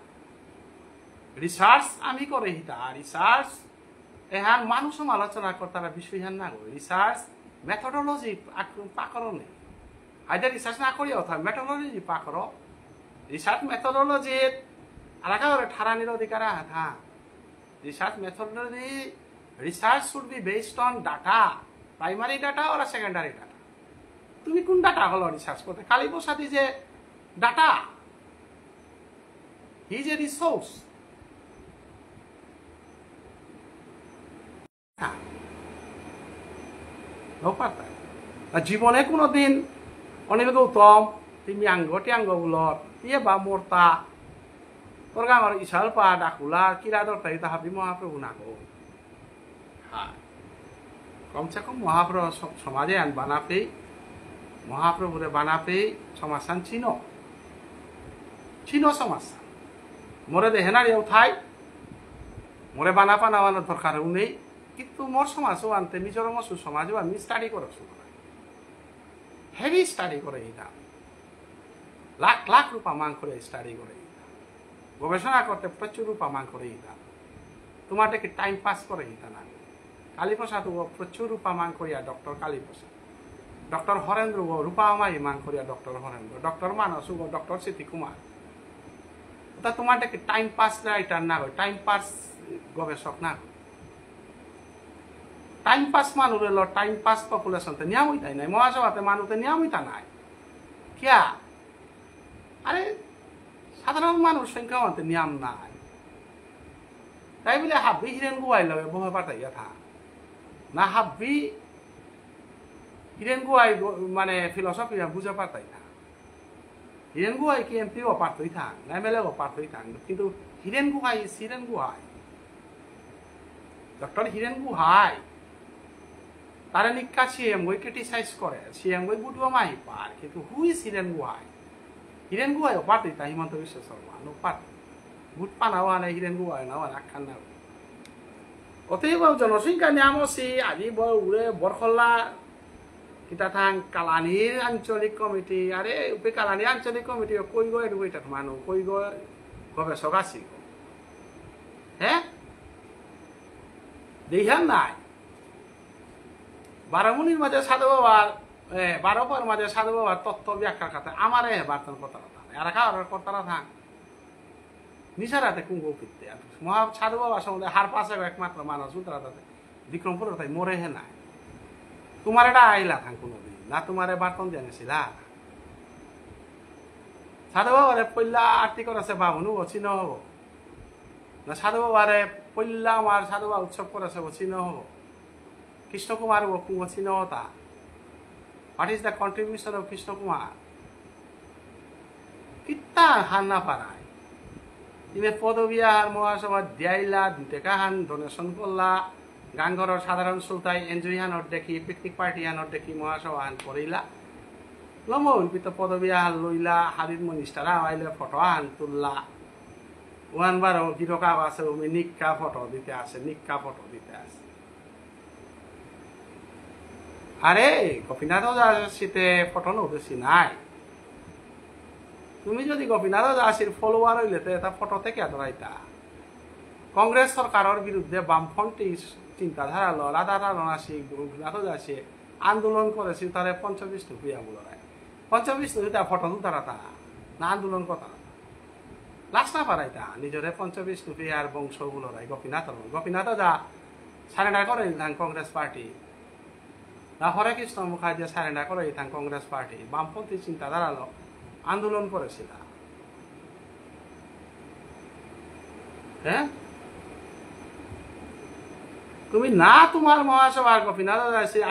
রিসার্চ আমি করে হিতা রিসার্চ এহান মানুষ আলোচনা তারা বিশ্ব ইহান না করে রিসার্চ মেথডোলজি পাকরণে আইডা রিসার্চ না করি অর্থাৎ মেথডোলজি পাকর রিসার্চ মেথডোলজির আলাকা করে ঠারানির অধিকার হাতা research methodology research should be based on data primary data ওরা সেকেন্ডারি ডাটা তুমি কোন ডাটা হলো রিসার্চ করতে খালি বসাতি যে data. He is a resource. হ্যাঁ। জীবনে কোনো দিন অনিল গৌতম তুমি আঙ্গ টিয়াঙ্গ বুলত ইয়ে বা মোরতা তোর গাঙর ইশাল পা ডাকুলা কিরা ইতা হাবি মহাপ্রভু না গো হ্যাঁ। কমসে কম মহাপ্রভ সমাজে আন বানাপে মহাপ্রভুরে বানাপেই সমাসান ন চিনো সমস্যা মোরে দেহে না রেও থাই মোরে বানা পানা আনার দরকারও নেই কিন্তু মোর সমাজও আনতে নিজের মসু সমাজও আমি স্টাডি করছো হেভি স্টাডি করে এটা লাখ লাখ রূপা মাং করে স্টাডি করে এটা গবেষণা করতে প্রচুর রূপা মাং করে এটা তোমারটাকে টাইম পাস করে এটা না কালীপ্রসাদ ও প্রচুর রূপা মাং করিয়া ডক্টর কালীপ্রসাদ ডক্টর হরেন্দ্র ও রূপা মাই মাং করিয়া ডক্টর হরেন্দ্র ডক্টর মানস ও ডক্টর স্মৃতি কুমার তা কি টাইম পাস এটা না টাইম পাস গবেষক না টাইম পাস মানুষ এলো টাইম পাস পপুলেশন তো নিয়ম হইতাই নাই মহাসভাতে মানুষ তো নিয়ম হইতা নাই কিয়া আরে সাধারণ মানুষ সংখ্যা মতে নিয়ম নাই তাই বলে হাব্বি হিরেন গুয়াই লবে বহে পাঠাইয়া থা না হাব্বি হিরেন গুয়াই মানে ফিলসফি বুঝে পাতাই না হিরেন গুহাই কি এমপি ও প্রার্থী থান এম এল এ ও প্রার্থী থান কিন্তু হিরেন গুহাই ইস হিরেন ডক্টর হিরেন গুহাই তারা নিকা সিএম গই ক্রিটিসাইজ করে সিএম গই গুটুয়া মাই পার কিন্তু হু ইস হিরেন গুহাই হিরেন গুহাই ও প্রার্থী তা হিমন্ত বিশ্ব শর্মা নো প্রার্থী ভূত পানাও আনে হিরেন গুহাই নাও আনে আখ্যান নাও অতএব জনসংখ্যা নিয়ামসি আজি বড় উড়ে বরখল্লা কিতা থাং কালানির আঞ্চলিক কমিটি আরে উপে কালানির আঞ্চলিক কমিটি কই গো এরকম আছি হ্যাঁ দেখান নাই বারামুনির মাঝে সাধু বাবার বারোপর মাঝে সাধু বাবার তত্ত্ব ব্যাখ্যার কথা আমার এ বার্তার কথা কথা আর কারোর কথা থাং নিসারাতে কুঙ্গ মহা সাধু বাবার সম্বন্ধে হার পাশে একমাত্র মানুষ উতরাতে বিক্রমপুরের তাই মরে হে নাই তোমার এটা আইলা থাক থাকুন না তোমারে বার্তন জানিছিলা সাধু বাবারে পইলা আরতি করাছে বাহুনু অচিহ্ন হব না সাধু বাবারে পইলা আমার সাধু বাবা উৎসব করাছে অচিহ্ন হব কুমার বকু অচিহ্ন হতা what is the contribution of Krishna Krishnakumar কিতা হান্না পারায় তিনি পদবিয়া আর মহাসভা দিয়াইলা টেকা হান ডোনেশন করলা গানগৰৰ সাধাৰণ চুলতাই এনজুইহানৰ দেখি পিকনিক পাৰ্টিহানৰ দেখি মহাসভাহান কৰিলা লমহল্পিত পদবী আহান লইলা হাবিব মনিষ্ঠারা আইলে ফটো আন তুললা ওয়ান বারো হিরকাপ আছে উমি নিক্ষা ফটো দিতে আছে নিকা ফটো দিতে আছে আরে গোপীনাথ শীতে ফটো নদেছি নাই তুমি যদি গোপীনাথ দাসীর ফলোয়ার হইলে এটা ফটো থেকে ধরাইতা কংগ্রেস সরকারের বিরুদ্ধে বামফ্রন্টি চিন্তাধারালো হ্যাঁ, রাধাধারণ আছে গুরুগুলারও আসে আন্দোলন করেছে তারা পঞ্চবিষ্ণু প্রিয়া বলে পঞ্চবিষ্ণু তা ফটো তারা তা না আন্দোলন কথা লাস্টা পারাই তা নিজরে পঞ্চবিষ্ণু প্রিয়ার বংশ বলে গোপীনাথ গোপীনাথ যা সারেন্ডার করে থান কংগ্রেস পার্টি না হরে কৃষ্ণ মুখার্জি সারেন্ডার করে থান কংগ্রেস পার্টি বামপন্থী চিন্তাধারালো আন্দোলন করেছিল হ্যাঁ তুমি না তোমার মহাসভার গোপীনাথ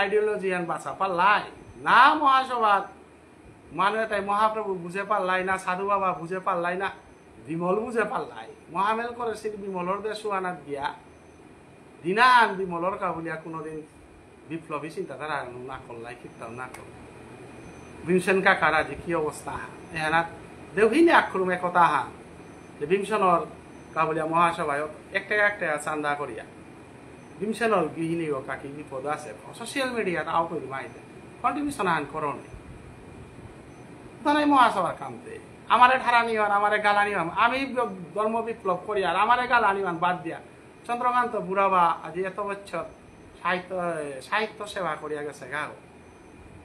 আইডিওলজি আন বাঁচা পারলাই না মহাসভার মানুষ তাই মহাপ্রভু বুঝে পারলাই না সাধু বাবা বুঝে পারলাই না বিমল বুঝে পারলাই মহামেল করে সেই বিমলর দেশ আনাত গিয়া আন বিমলর কাবুলিয়া কোনোদিন বিপ্লবী চিন্তাধারা না করলাই কীর্তন না করল ভীমসেন কাকার আজি কি অবস্থা এহানা দেউহিনী আক্ষরুম একতা হা ভীমসেনর কাবুলিয়া মহাসভায় একটা একটা চান্দা করিয়া himself gihini বিপদ আছে podase মিডিয়াত oh, social media eh, ta auko dimaite contribution an korone tanai mo asabar kamte আমারে ধারানি নিবান আমারে গালানি আমি ধর্ম বিপ্লব করি আর আমারে গালানি মান বাদ দিয়া চন্দ্রকান্ত বুড়াবা আজ এত বছর সাহিত্য সাহিত্য সেবা করিয়া গেছে গাও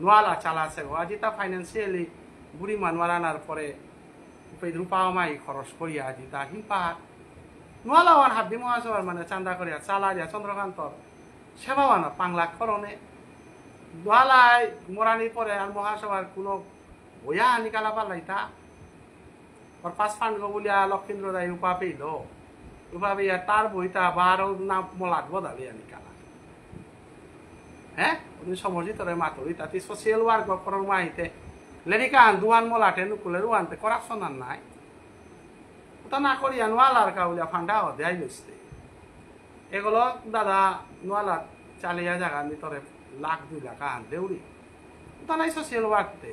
নোয়ালা চালাছে গো আজি তা ফাইন্যান্সিয়ালি বুড়ি আনার পরে মাই খরচ করিয়া আজি তা হিমপাহাড় নোয়ালাওয়ান হাব্বি মহাসভার মানে চান্দা করিয়া চালারিয়া চন্দ্রকান্ত সেবাওয়ানা পাংলা করণে দোয়ালাই মোরানি পরে আর মহাসভার কোনো ওয়া নিকালা পালাইতা ওর পাঁচ পান্ড বলিয়া লক্ষীন্দ্র দায় উপাপি লো উপাপি তার বইতা বারো না মোলাক বদালিয়া নিকালা হ্যাঁ উনি সমর্জিত রে মাতুরি তাতে সোশিয়াল ওয়ার্ক করণ মাহিতে লেরিকান দুয়ান মোলাটে নুকুলের ওয়ানতে করাপশন আর নাই ওটা না করিয়া নোয়ালার কাউলিয়া ফান্ডা অধ্যায় লইছে এগুলো দাদা নোয়ালার চালিয়া জায়গার ভিতরে লাখ দুই লাখ আন দেউরি ওটা নাই সোশ্যাল ওয়ার্ক দে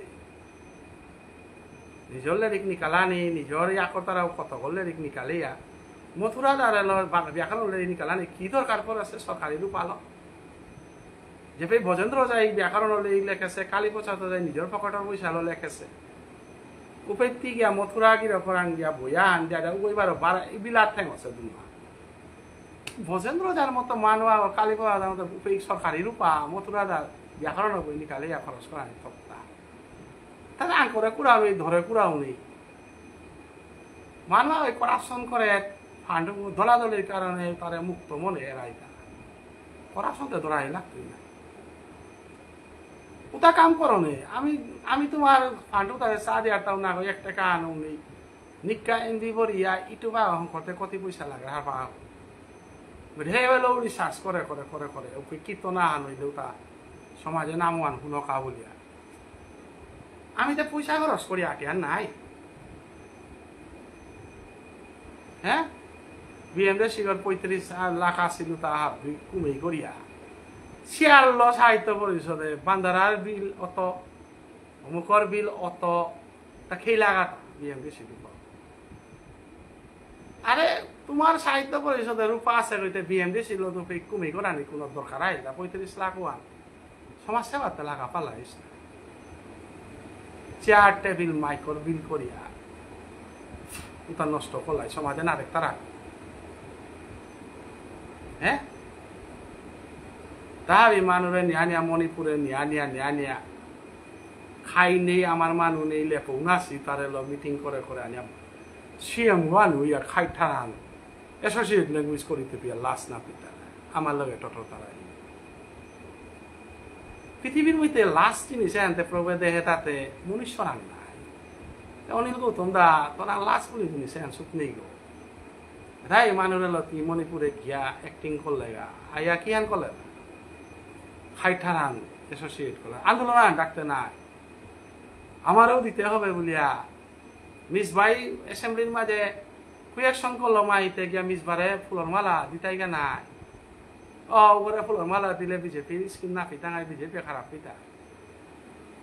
নিজৰ লেৰিক নিকালানি নিজৰ ইয়াকতাৰা কটকৰ লেৰিক নিকালিয়া মথুৰা দাৰেলৰ ব্যাকৰণৰ লেৰিক নিকালানি কি দৰকাৰ পৰ আছে চৰকাৰী পালক যে ভাই ভজেন্দ্ৰ যায় ব্যাকৰণৰ লেৰিক লেখেছে কালী পচাত যায় নিজৰ পকেটৰ পইচা লৈ লেখেছে উপেত্তিগিয়া মথুরাগির অপরাঙ্গিয়া বয়া আন্দিয়া ওইবার বারা বিলাত ঠাই আছে দুনিয়া ভজেন্দ্র যার মতো মানুয়া কালীকলা যার মতো উপেক সরকারি রূপা মথুরা যার ব্যাকরণ হবই নিকালে ইয়া খরচ করা নেই তক্তা তাহলে আঙ্করে কুড়াও নেই ধরে কুড়াও নেই মানুয়া ওই করাপশন করে ফান্ড দলাদলির কারণে তারা মুক্ত মনে এরাই তারা করাপশন তো ধরাই লাগতই না উতা কাম করো নে আমি আমি তোমার ফান্ড তাহলে চা দেওয়ার তাও না এক টাকা আনো নেই নিকা এন্দি বরিয়া ইটু বা করতে কত পয়সা লাগে হার হ্যাঁ, পা হে বেলো রিসার্চ করে করে করে করে ওকে কীর্তনা আনইলেও তা সমাজে নাম আন শুনকা বলিয়া আমি তো পয়সা খরচ করি আটি আর নাই হ্যাঁ বিএমডে শিগর পঁয়ত্রিশ লাখ আসিল তা কমে করিয়া শিয়াল সাহিত্য পরিষদে বান্দারার বিল অত অমুকর বিল অত তা খেলাঘাট বিএমকে সিটি আরে তোমার সাহিত্য পরিষদের রূপা আছে কইতে বিএমডি ছিল তো কমে করে আনি কোনো দরকার আইলা পঁয়ত্রিশ লাখ ওয়ান সমাজ সেবাতে লাগা পালাইস না চেয়ার টেবিল মাইকর বিল করিয়া ওটা নষ্ট করলাই সমাজে না দেখতারা হ্যাঁ তাহার ইমানুরে নিয়া নিয়া মণিপুরে নিয়া নিয়া নিয়া নিয়া খাই নেই আমার মানু নেই লেপৌ নাচি তারে লোক মিটিং করে করে আনিয়া সিএম ওয়ান হইয়া খাই ঠারা আনো অ্যাসোসিয়েট ল্যাঙ্গুয়েজ করিতে পিয়া লাস না পিতা আমার লগে টটর তারা পৃথিবীর মধ্যে লাস্ট জিনিস আনতে প্রবে দেহে তাতে মনুষ্য রান নাই অনিল গৌতম দা তোরা লাস্ট বলে জিনিস আন সুখ নেই গো রাই মানুষের লতি মণিপুরে গিয়া অ্যাক্টিং করলে গা আইয়া কি আন করলে না খাইঠারান এসোসিয়েট করলো আন্দোলন ডাকতে নাই আমারও দিতে হবে বলিয়া মিস ভাই এসেম্বলির মাঝে কুয়েক সংকল মাইতে গিয়া মিস বারে ফুলর মালা দিতাই গা নাই ও ওরা ফুলর মালা দিলে বিজেপি স্কিম না নাই বিজেপি খারাপ পিতা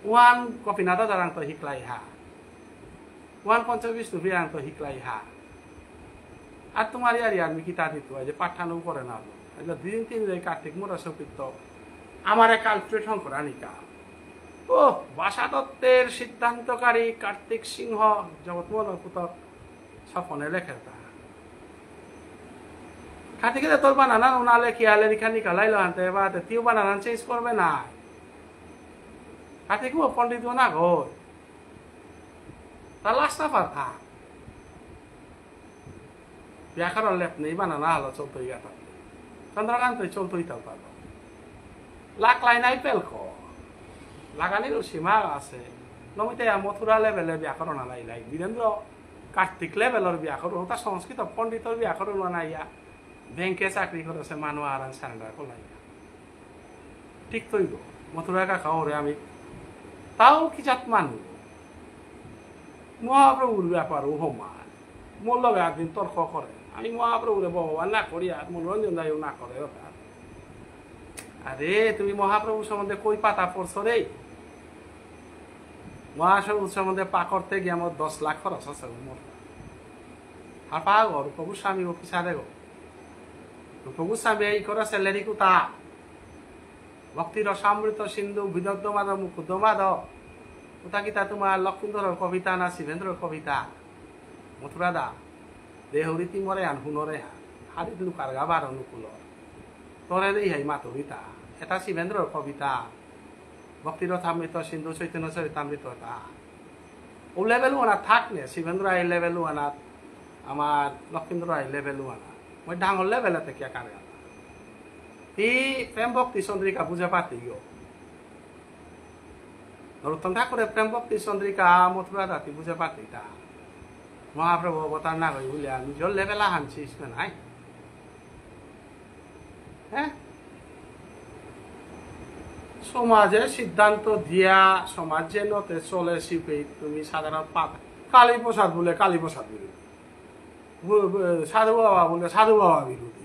ওয়ান কপিনাথা দাঁড়ান তো হিকলাই হা ওয়ান পঞ্চবিশ রুপি আন তো হিকলাই হা আর তোমার ইয়ার ইয়ার মিকি তা দিত যে পাঠানো করে না দিন তিন কার্তিক মোটা সপিত আমার এক আলপ্রেশন প্রাণিকা ও বাসা দত্তের সিদ্ধান্তকারী কার্তিক সিংহ জগৎমোহন পুতক স্বপনে লেখে তাহা খাটি খেতে তোর বানানা উনালে কি আলে নিখানি কালাইলো আনতে বা তিও বানানা চেঞ্জ করবে না খাটি খুব পণ্ডিত না ঘর তা লাস্ট না পারতা ব্যাকরণ লেপ নেই বানানা হলো চলতই গাতা চন্দ্রকান্ত চলতই তাও পারবা লাকলাই নাই পেলক লাগানির সীমা আছে নমিতে মথুরা লেভেলের ব্যাকরণ আলাই লাই বীরেন্দ্র কার্তিক লেভেলের ব্যাকরণ তা সংস্কৃত পণ্ডিতর ব্যাকরণ আনাইয়া ব্যাংকে চাকরি করেছে মানুষ আরাম সারেন্ডার কলাইয়া ঠিক তৈব মথুরা কাকা ওরে আমি তাও কিচাত মানব মহাপ্রভুর ব্যাপার উপমান মোর লগে একদিন তর্ক করে আমি মহাপ্রভুরে ভগবান না করি আর মনোরঞ্জন দায়ও না করে ওটা আরে তুমি মহাপ্রভু সম্বন্ধে কই পাতা পড়ছো রে মহাপ্রভু সম্বন্ধে পা করতে গিয়ে আমার দশ লাখ খরচ আছে আর পা ঘর প্রভু স্বামী ও গো দেব স্বামী এই করে স্যালারি কুতা ভক্তির সামৃত সিন্ধু বিদগ্ধ মাধব মুকুদ্ধ মাধব কোথা কিতা তোমার লক্ষ্মীধর কবিতা না শিবেন্দ্র কবিতা মথুরাদা দেহরিতি মরে আন হুনরে হারি লুকার গাবার অনুকূল তোরেন ইহাই মাতুরিতা এটা শিবেন্দ্র কবিতা থামৃত সিন্ধু চৈতন্য এটা ও লেভেল ওয়ানা থাক নে শিবেন্দ্র আই লেভেল ওয়ানা আমার লক্ষ্মীন্দ্র আই লেভেল ওয়ানা মই ডাঙর লেভেলতে কে কারে ই প্রেম ভক্তি চন্দ্রিকা বুঝে পাতি নরোত্তম ঠাকুরের প্রেম ভক্তি চন্দ্রিকা মথুরা দাতি বুঝে পাতি তা মহাপ্রভু অবতার না হই বলিয়া নিজের লেভেল আহান নাই হ্যাঁ? সমাজে সিদ্ধান্ত দিয়া সমাজ যে নতে চলে শিপে তুমি সাধারণ পাত কালী প্রসাদ বলে কালী প্রসাদ বিরোধী সাধু বাবা বলে সাধু বাবা বিরোধী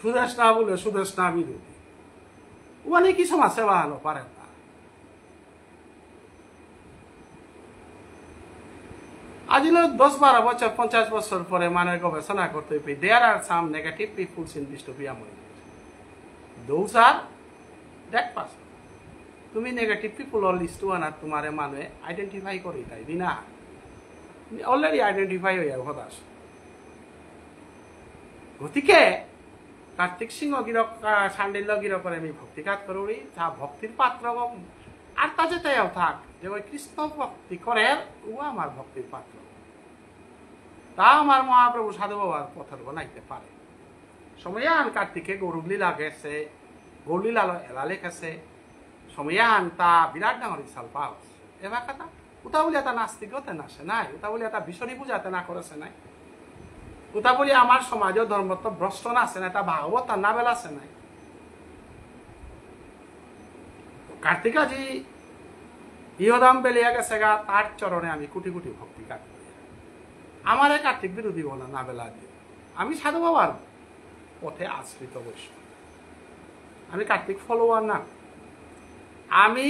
সুদেশনা বলে সুদেশনা বিরোধী মানে কি সমাজ সেবা আনো পারেন না আজিলো দশ বারো বছর পঞ্চাশ বছর পরে মানে গবেষণা করতে there are some negative peoples in dystopia মহিলা those are that person. তুমি নেগেটিভ পিপুল অল লিস্টু আনা তোমারে মানুহে আইডেন্টিফাই কৰি তাই না অলৰেডি আইডেন্টিফাই হৈ আৰু সদাশ গতিকে কাৰ্তিক সিং গিৰক চান্দিল্য গিৰকৰে আমি ভক্তিঘাত কৰোঁ তা ভক্তিৰ পাত্ৰ আৰু তা যেতে থাক যে কৃষ্ণ ভক্তি কৰে ও আমাৰ ভক্তিৰ পাত্ৰ তা আমার মহাপ্রভু সাধু বাবার পথের বানাইতে পারে আর কার্তিকে গৌরব লাগে সে হৌলি লাল এলালেক আছে সময়ান তা বিরাট ডাঙর ইসাল পাওস এবার কথা উতা বলি এটা নাস্তিকতে নাসে নাই উতা বলি এটা বিচরি পূজাতে না করেছে নাই উতা বলি আমার সমাজের ধর্মত ভ্রষ্ট না আছে না এটা ভাগবত না বেলাছে নাই জি ইহদাম বেলিয়া গেছে গা তার চরণে আমি কোটি কোটি ভক্তি কাটি আমার এই কার্তিক বিরোধী বলা না বেলা দিয়ে আমি সাধু বাবার পথে আশ্রিত বৈষ্ণব আমি কার্তিক ফলোয়ার না আমি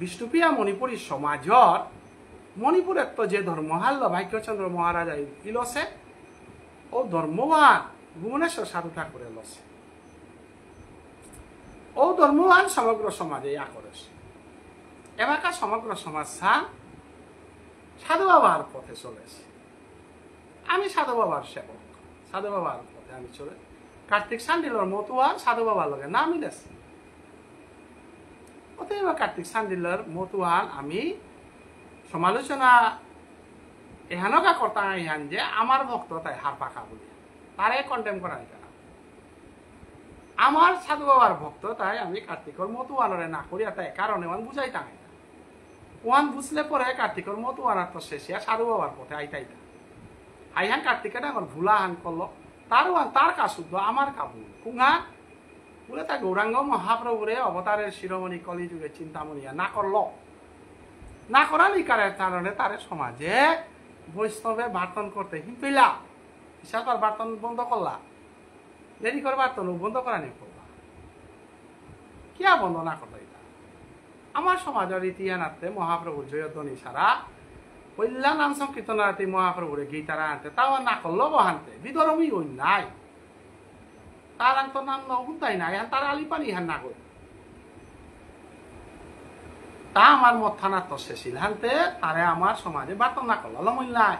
বিষ্ণুপ্রিয়া মণিপুরী সমাজত মণিপুরের তো যে ধর্মহাল্য ভাগ্যচন্দ্র মহারাজা কি লসে ও ধর্মবান ভুবনেশ্বর সাধু ঠাকুরের লসে ও ধর্মবান সমগ্র সমাজে ইয়া করেছে এবার সমগ্র সমাজ সাধু বাবার পথে চলেছে আমি সাধু বাবার সেবক সাধু বাবার পথে আমি চলে কার্তিক সান্ডিলর আর সাধু বাবার লগে না মিল আছে অতএব কার্তিক সান্ডিলর আর আমি সমালোচনা এহানকা কর্তা ইহান যে আমার ভক্ত তাই হার পাকা বলি তারে কন্টেম করা হইতে না আমার সাধু বাবার ভক্ত তাই আমি কার্তিকর মতো মতুয়ানরে না করিয়া তাই কারণে ওয়ান বুঝাই টাঙাই ওয়ান বুঝলে পরে কার্তিকর মতো আনার তো শেষিয়া সাধু বাবার পথে আইতাইতা আইহান কার্তিকে ডাঙর ভুলা হান করলো তার তার কাশুদ্ধ আমার কাপুর কুঙা বলে তা গৌরাঙ্গ মহাপ্রভুরে অবতারের শিরোমণি কলিযুগে চিন্তামণিয়া না করল না করার নিকারের কারণে তার সমাজে বৈষ্ণবে বার্তন করতে হিম পেলা বিশাল তার বার্তন বন্ধ করলা দেরি করে বার্তন বন্ধ করা নিয়ে করবা কিয়া বন্ধ না করলো এটা আমার সমাজের ইতিহানার্থে মহাপ্রভুর জয়ধ্বনি সারা কল্যাণ নাম সংকীর্তনাতে মহাপ্রভুরে গীতারা আনতে তাও না করলো বহানতে বিধরমী ওই নাই তার আং তো নাম নগুতাই নাই আর তার আলি পানি হান না করি তা আমার মথানা তো সে সিদ্ধান্তে তারে আমার সমাজে বার্তনা করলো লমই নাই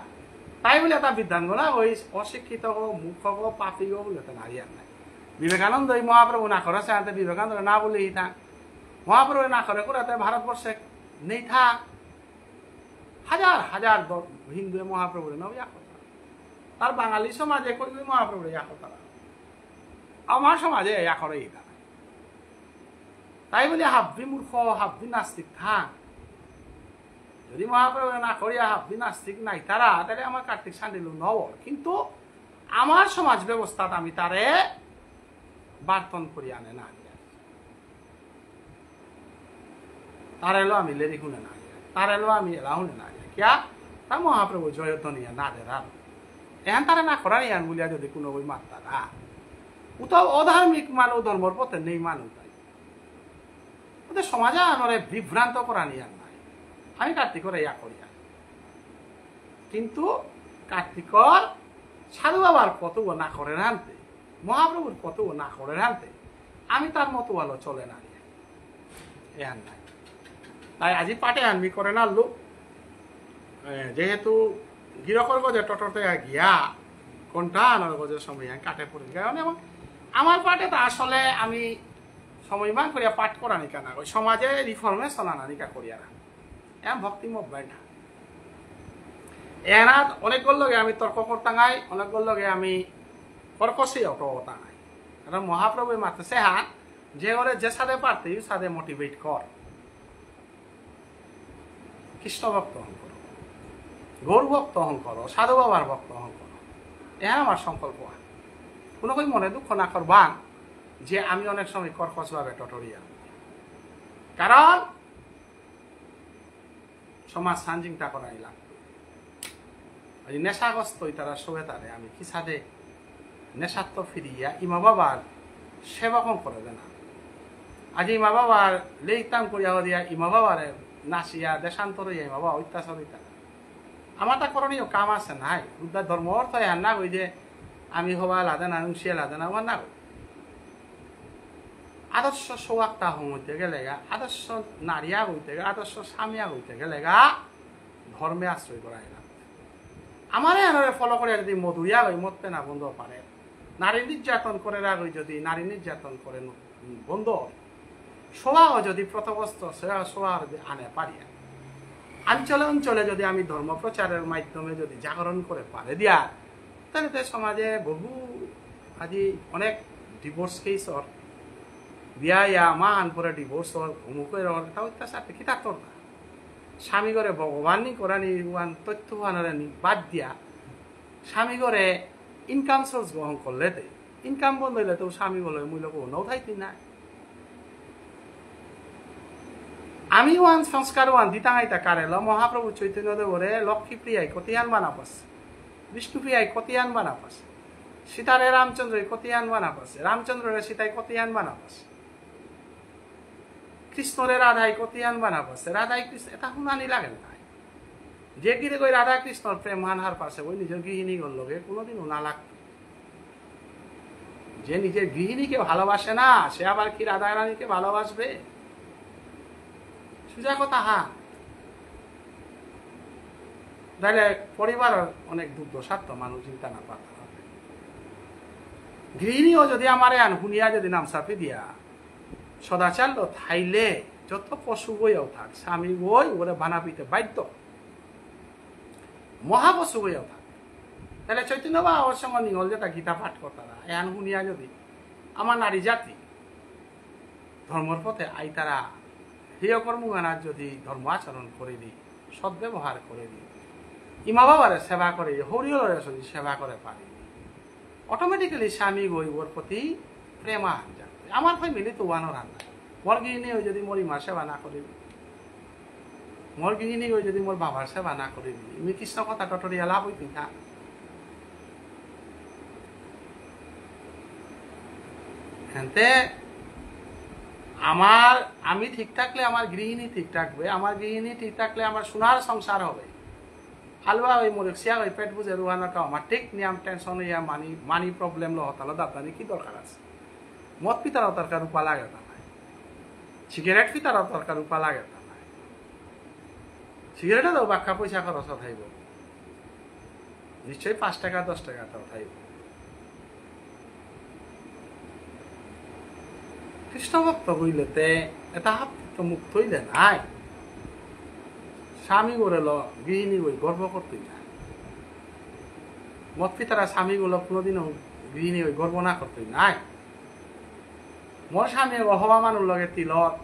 তাই বলে এটা বিধান গোলা ওই অশিক্ষিত হোক মূর্খ হোক পাপি হোক বলে তো নারী আর নাই বিবেকানন্দ এই মহাপ্রভু না করে সে বিবেকানন্দ না বলে ইতা মহাপ্রভু না করে করে ভারতবর্ষে নেই থাক হাজার হাজার হিন্দু মহাপ্রভুরে নাম ইয়া কথা তার বাঙালি সমাজে কবি মহাপ্রভুরে ইয়া আমার সমাজে ইয়া এটা তাই বলি হাব্বি মূর্খ হাব্বি নাস্তিক থাক যদি মহাপ্রভু না করিয়া হাব্বি নাস্তিক নাই তারা তাহলে আমার কার্তিক সান্ডিলু নব কিন্তু আমার সমাজ ব্যবস্থাত আমি তারে বার্তন করি আনে না তার এলো আমি লেরি শুনে না তার এলো আমি এলা শুনে না ক্যা তা মহাপ্রভু জয় ধনিয়া না দেরা এহান তারা না করার ইয়ান বলিয়া যদি কোনো বই মারতা না ও তো অধার্মিক মানুষ ধর্মর পথে নেই মানুষ তাই ওদের সমাজে আনরে বিভ্রান্ত করা নিয়ান নাই আমি কার্তিকর ইয়া করিয়া কিন্তু কার্তিকর সাধু বাবার কতও না করে আনতে মহাপ্রভুর কতও না করে আনতে আমি তার মতো ভালো চলে না এহান নাই তাই আজি পাটে আনবি করে না লোক যেহেতু গিরকর କରିବ টটরতে গিয়া কোনটা আনার গজের সময় কাটে পড়ে কারণ এবং আমার পাটে তো আসলে আমি সময় বা করিয়া পাঠ করা নিকা না সমাজে রিফর্মেশন আনা নিকা করিয়া না এম ভক্তি না এরা অনেকগুলো লগে আমি তর্ক করতাম নাই অনেকগুলো লগে আমি কর্কশই অটকতা নাই কারণ মহাপ্রভু মাত্র সে হাত যে ওরে যে সাদে পারতে সাদে মোটিভেট কর কৃষ্ণ ভক্ত হন গৌরভক্ত অহংকর সাধু বাবার ভক্ত অহংকর এহা আমার সংকল্প কোনো কই মনে দুঃখ না করবাং যে আমি অনেক সময় ভাবে টটরিয়া কারণ সমাজ সানজিংটা করাইলাম আজি নেশাগ্রস্ত তারা শোভে তারে আমি কি সাথে নেশাত্ম ফিরিয়া ইমা বাবার সেবকম করে না আজ ইমা বাবার লেখতাম করিয়া দিয়া ইমা বাবার নাচিয়া দেশান্তরিয়া ইমা বাবা অত্যাচারিতা আমার তা করণীয় কাম আছে নাই উদ্ধার ধর্ম অর্থ আর না কই যে আমি হবা লাদা না সে লাদা না হবা না আদর্শ সোয়াক্তা হইতে গেলে গা আদর্শ নারিয়া হইতে গা আদর্শ স্বামীয়া হইতে গেলে গা ধর্মে আশ্রয় করা এলাম আমারে আনরে ফলো করে যদি মধুয়া হই মরতে না বন্ধ পারে নারী নির্যাতন করে রাগ যদি নারী নির্যাতন করে বন্ধ সোয়া যদি প্রথমস্ত সোয়া সোয়া আনে পারিয়া অঞ্চলে অঞ্চলে যদি আমি ধর্ম প্রচারের মাধ্যমে যদি জাগরণ করে পারে দিয়া তাহলে তো সমাজে বহু আজি অনেক ডিভোর্স কেসর বিয়া ইয়া মা আনপরে ডিভোর্সর অমুকের তা অত্যাচার কিতা তোর না স্বামী করে ভগবানই করানি ওয়ান তথ্য আনারানি বাদ দিয়া স্বামী করে ইনকাম সোর্স গ্রহণ করলে ইনকাম বন্ধ হইলে তো স্বামী বলে মূল্য কোনো থাইতে নাই আমি ওয়ান সংস্কারওয়ান দিতা হাইতা কারেল মহাপ্রভু চৈতন্যদেবরে প্রিয়াই কতিয়ান বিষ্ণু প্রিয়াই কতিয়ান বানাপাস সীতারে রামচন্দ্র কতিয়ান বানাপাস রামচন্দ্ররে সীতায় কতিয়ান বানাপাস কৃষ্ণরে রাধাই কতিয়ান বানাপাস রাধাই কৃষ্ণ এটা শুনানি লাগে না যে গিরে কই রাধা কৃষ্ণর প্রেম হানহার পাশে ওই নিজের গৃহিণী লগে কোনোদিন উনা লাগত যে নিজের গৃহিণীকে ভালোবাসে না সে আবার কি রাধা রানীকে ভালোবাসবে সোজা তাহা তাহলে পরিবার অনেক দুর্দশার্থ মানুষ চিন্তা না পাতা গৃহিণীও যদি আমার আন শুনিয়া যদি নাম চাপি দিয়া সদাচার থাইলে যত পশু বইয়াও থাক স্বামী বই ওরে পিতে বাধ্য মহা পশু বইয়াও থাক তাহলে চৈতন্য বা ওর সঙ্গে নিগল যেটা গীতা পাঠ করতারা এহান শুনিয়া যদি আমার নারী জাতি ধর্মর পথে আই তারা প্রিয়কর্মগানা যদি ধর্ম আচরণ করে দিই সদ্ব্যবহার করে দিই ইমা বাবার সেবা করে হরিহরের যদি সেবা করে পারি অটোমেটিক্যালি স্বামী গরিবর প্রতি প্রেমা জানবে আমার ফ্যামিলি তো ওয়ানো রান্না মোর গৃহিণীও যদি মোর ইমার সেবা না করে দিই মোর গৃহিণীও যদি মোর বাবার সেবা না করে দিই আমি কৃষ্ণ কথা টটরিয়া লাভ হইতি না হ্যাঁ আমার আমি ঠিক থাকলে আমার গৃহিণী ঠিক থাকবে আমার গৃহিণী ঠিক থাকলে আমার সোনার সংসার হবে হালুয়া ওই শিয়া ওই পেট বুঝে রুহানা কাও আমার ঠিক নিয়াম টেনশন ইয়া মানি মানি প্রবলেম লো হতালো দাদানি কি দরকার আছে মদ পিতার তরকার রূপা লাগে তা নাই সিগারেট পিতার তরকার রূপা লাগে তা নাই সিগারেটও বাক্যা পয়সা খরচ থাইব নিশ্চয়ই পাঁচ টাকা দশ টাকা তো থাইব কৃষ্ণভক্ত হইলেতে এটা তো মুক্ত হইলে নাই স্বামী করে ল গৃহিণী বই গর্ব করতই না মত পিতারা গুলো কোনোদিনও গৃহিণী ওই গর্ব না করতই নাই মোর স্বামী অহবা মানুষ লগে তিলত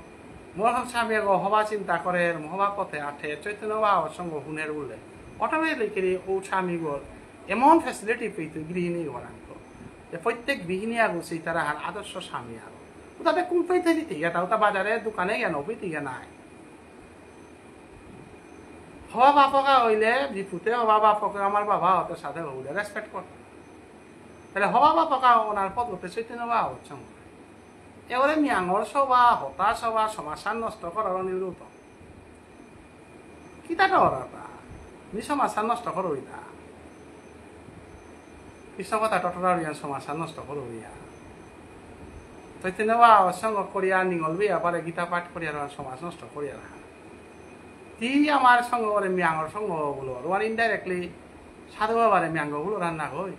মোর স্বামী অহবা চিন্তা করে মহবা পথে আঠে চৈতন্য বা অসঙ্গ হুনের বলে অটোমেটিকলি ও স্বামী গোল এমন পেয়ে তুই গৃহিণী ঘরাঙ্ক যে প্রত্যেক গৃহিণী আগু সেই তারা আদর্শ স্বামী আগু তাতে কুলফাই থাকি ঠিক তাও তা বাজারে দোকানে গেল ঠিক নাই হওয়া বাপকা হইলে বিপুতে হওয়া বাপকে আমার বাবা হতে সাথে হইলে রেসপেক্ট কর তাহলে হওয়া বাপকা ওনার পদ হতে চৈতন্য বা হচ্ছে এবারে মিয়াঙর সভা হতাশ সভা সমাসান নষ্ট করার অনিরুত কিতাটা ওরা তা নি সমাসান নষ্ট করই না কৃষ্ণ কথা টটরা সমাসান নষ্ট করইয়া তাইতে নেওয়া সঙ্গ করিয়া নিঙলবি আবার গীতা পাঠ করিয়া রহা সমাজ নষ্ট করিয়া রাখা তি আমার সঙ্গ ওরে মিয়াঙ্গর সঙ্গ বলো ওয়ান ইনডাইরেক্টলি সাধু বাবার মিয়াঙ্গ বলো রান্না হই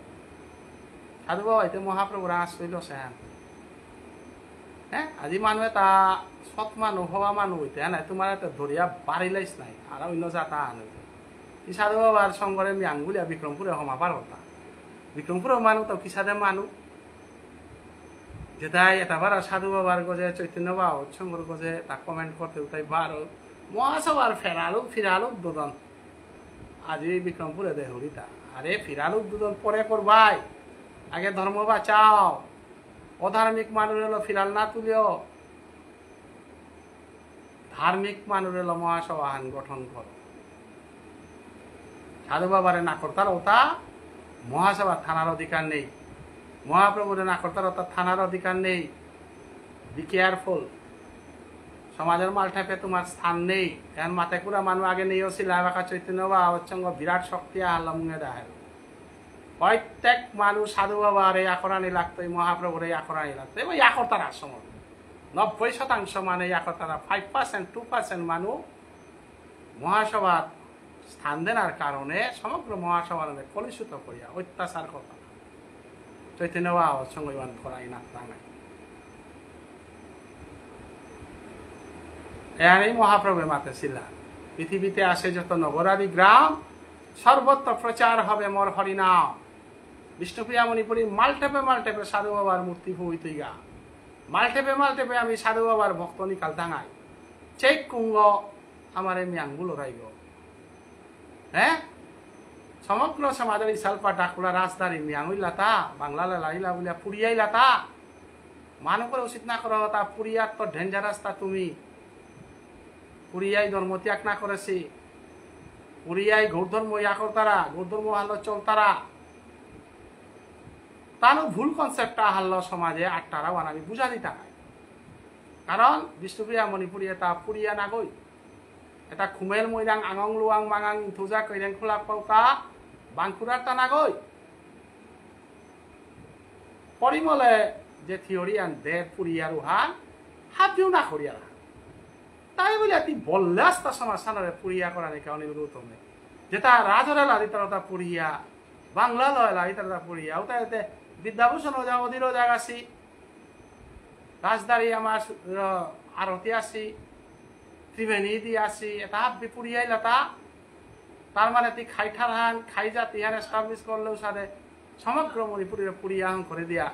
সাধু বাবা এতে মহাপ্রভুর আশ্রইল সেহান হ্যাঁ আজি মানুহে তা সৎ মানুহ হওয়া মানুহ হইতে নাই তোমার এটা ধরিয়া বাড়ি নাই আর অন্য জাতা আনো ই সাধু বাবার সঙ্গরে মিয়াঙ্গুলিয়া বিক্রমপুরে সমাবার হতা বিক্রমপুরের মানুহ তো কিসাদে মানুহ যে তাই এটা বারা সাধু বাবার গজে চৈতন্য বা উৎসঙ্গর গজে তা কমেন্ট করতে তাই বারো মহাসভার ফেরালো ফিরালো উদ্বোধন আজি বিক্রমপুরে দে হরিতা আরে ফিরালো উদ্বোধন পরে করবাই আগে ধর্ম বাঁচাও অধার্মিক মানুষ এলো ফিরাল না তুলিও ধার্মিক মানুষ এলো মহাসভাহান গঠন করো সাধু বাবারে না করতার ওটা মহাসভা থানার অধিকার নেই মহাপ্রভুর না কর্তার অর্থাৎ থানার অধিকার নেই বি কেয়ারফুল সমাজের মালঠাপে তোমার স্থান নেই এখন মাথায় কুড়া মানুষ আগে নেই অসি লাভাকা চৈতন্য বা অচ্ছঙ্গ বিরাট শক্তি আহ্লামুঙে দেয় প্রত্যেক মানুষ সাধু বাবার এই আকরানি লাগতো এই মহাপ্রভুর এই আকরানি লাগতো এবং একতার সময় নব্বই শতাংশ মানে একতারা ফাইভ পার্সেন্ট টু পার্সেন্ট মানুষ মহাসভার স্থান দেনার কারণে সমগ্র মহাসভার কলুষিত করিয়া অত্যাচার কথা चैतन्य वाव संगयवान फराय ना तांनाय এখানেই মহাপ্রভু মাতেছিলা পৃথিবীতে আসে যত নগরাদি গ্রাম সর্বত্র প্রচার হবে মর হরিনাম বিষ্ণুপ্রিয়া মণিপুরী মালটেপে মালটেপে সাধু বাবার মূর্তি ভূমিতই গা মালটেপে মালটেপে আমি সাধু বাবার ভক্ত নিকাল দাঙাই চেক কুঙ্গ আমার এমনি আঙ্গুল রাইগ হ্যাঁ সমগ্র সমাজের ইসালপা ডাকুলা রাস্তার ইন্দি আঙুল বাংলা লাইলা বুলিয়া পুড়িয়াই লাতা মানুষের উচিত না করো তা পুড়িয়ার তো ডেঞ্জারাস তা তুমি পুড়িয়াই ত্যাগ না করেছি পুড়িয়াই ধর্ম ইয়া করতারা ধর্ম হাল তারা তারও ভুল কনসেপ্টটা হাল সমাজে ওয়ান আমি বুঝা দিতা কারণ বিষ্ণুপ্রিয়া মণিপুরী এটা পুড়িয়া নাগই এটা খুমেল মৈরাং আঙং লুয়াং মাঙাং থুজা কৈরাং খোলা পাউকা বাঁকুড়ার তানাগই পরিমলে যে থিওরি আন দে পুরিয়ার উহা হাতিও দিও না করিয়ার হা তাই বলে আতি বল্লাস তা সমাসানরে পুরিয়া করানি কারণে গৌতম যেটা রাজরে লারি তারা পুরিয়া বাংলা লয় লারি তারা পুরিয়া ওটা এতে বিদ্যাভূষণ ওজা অধীর জাগাসি রাজদারি আমার আরতি আসি ত্রিবেণী দি আসি এটা হাত বিপুরিয়াইলা তা তার মানে তুই খাইঠার খাই যা তিহান এস্টাবলিশ করলেও সাথে সমগ্র মণিপুরের পুরিয়াহং করে দিয়া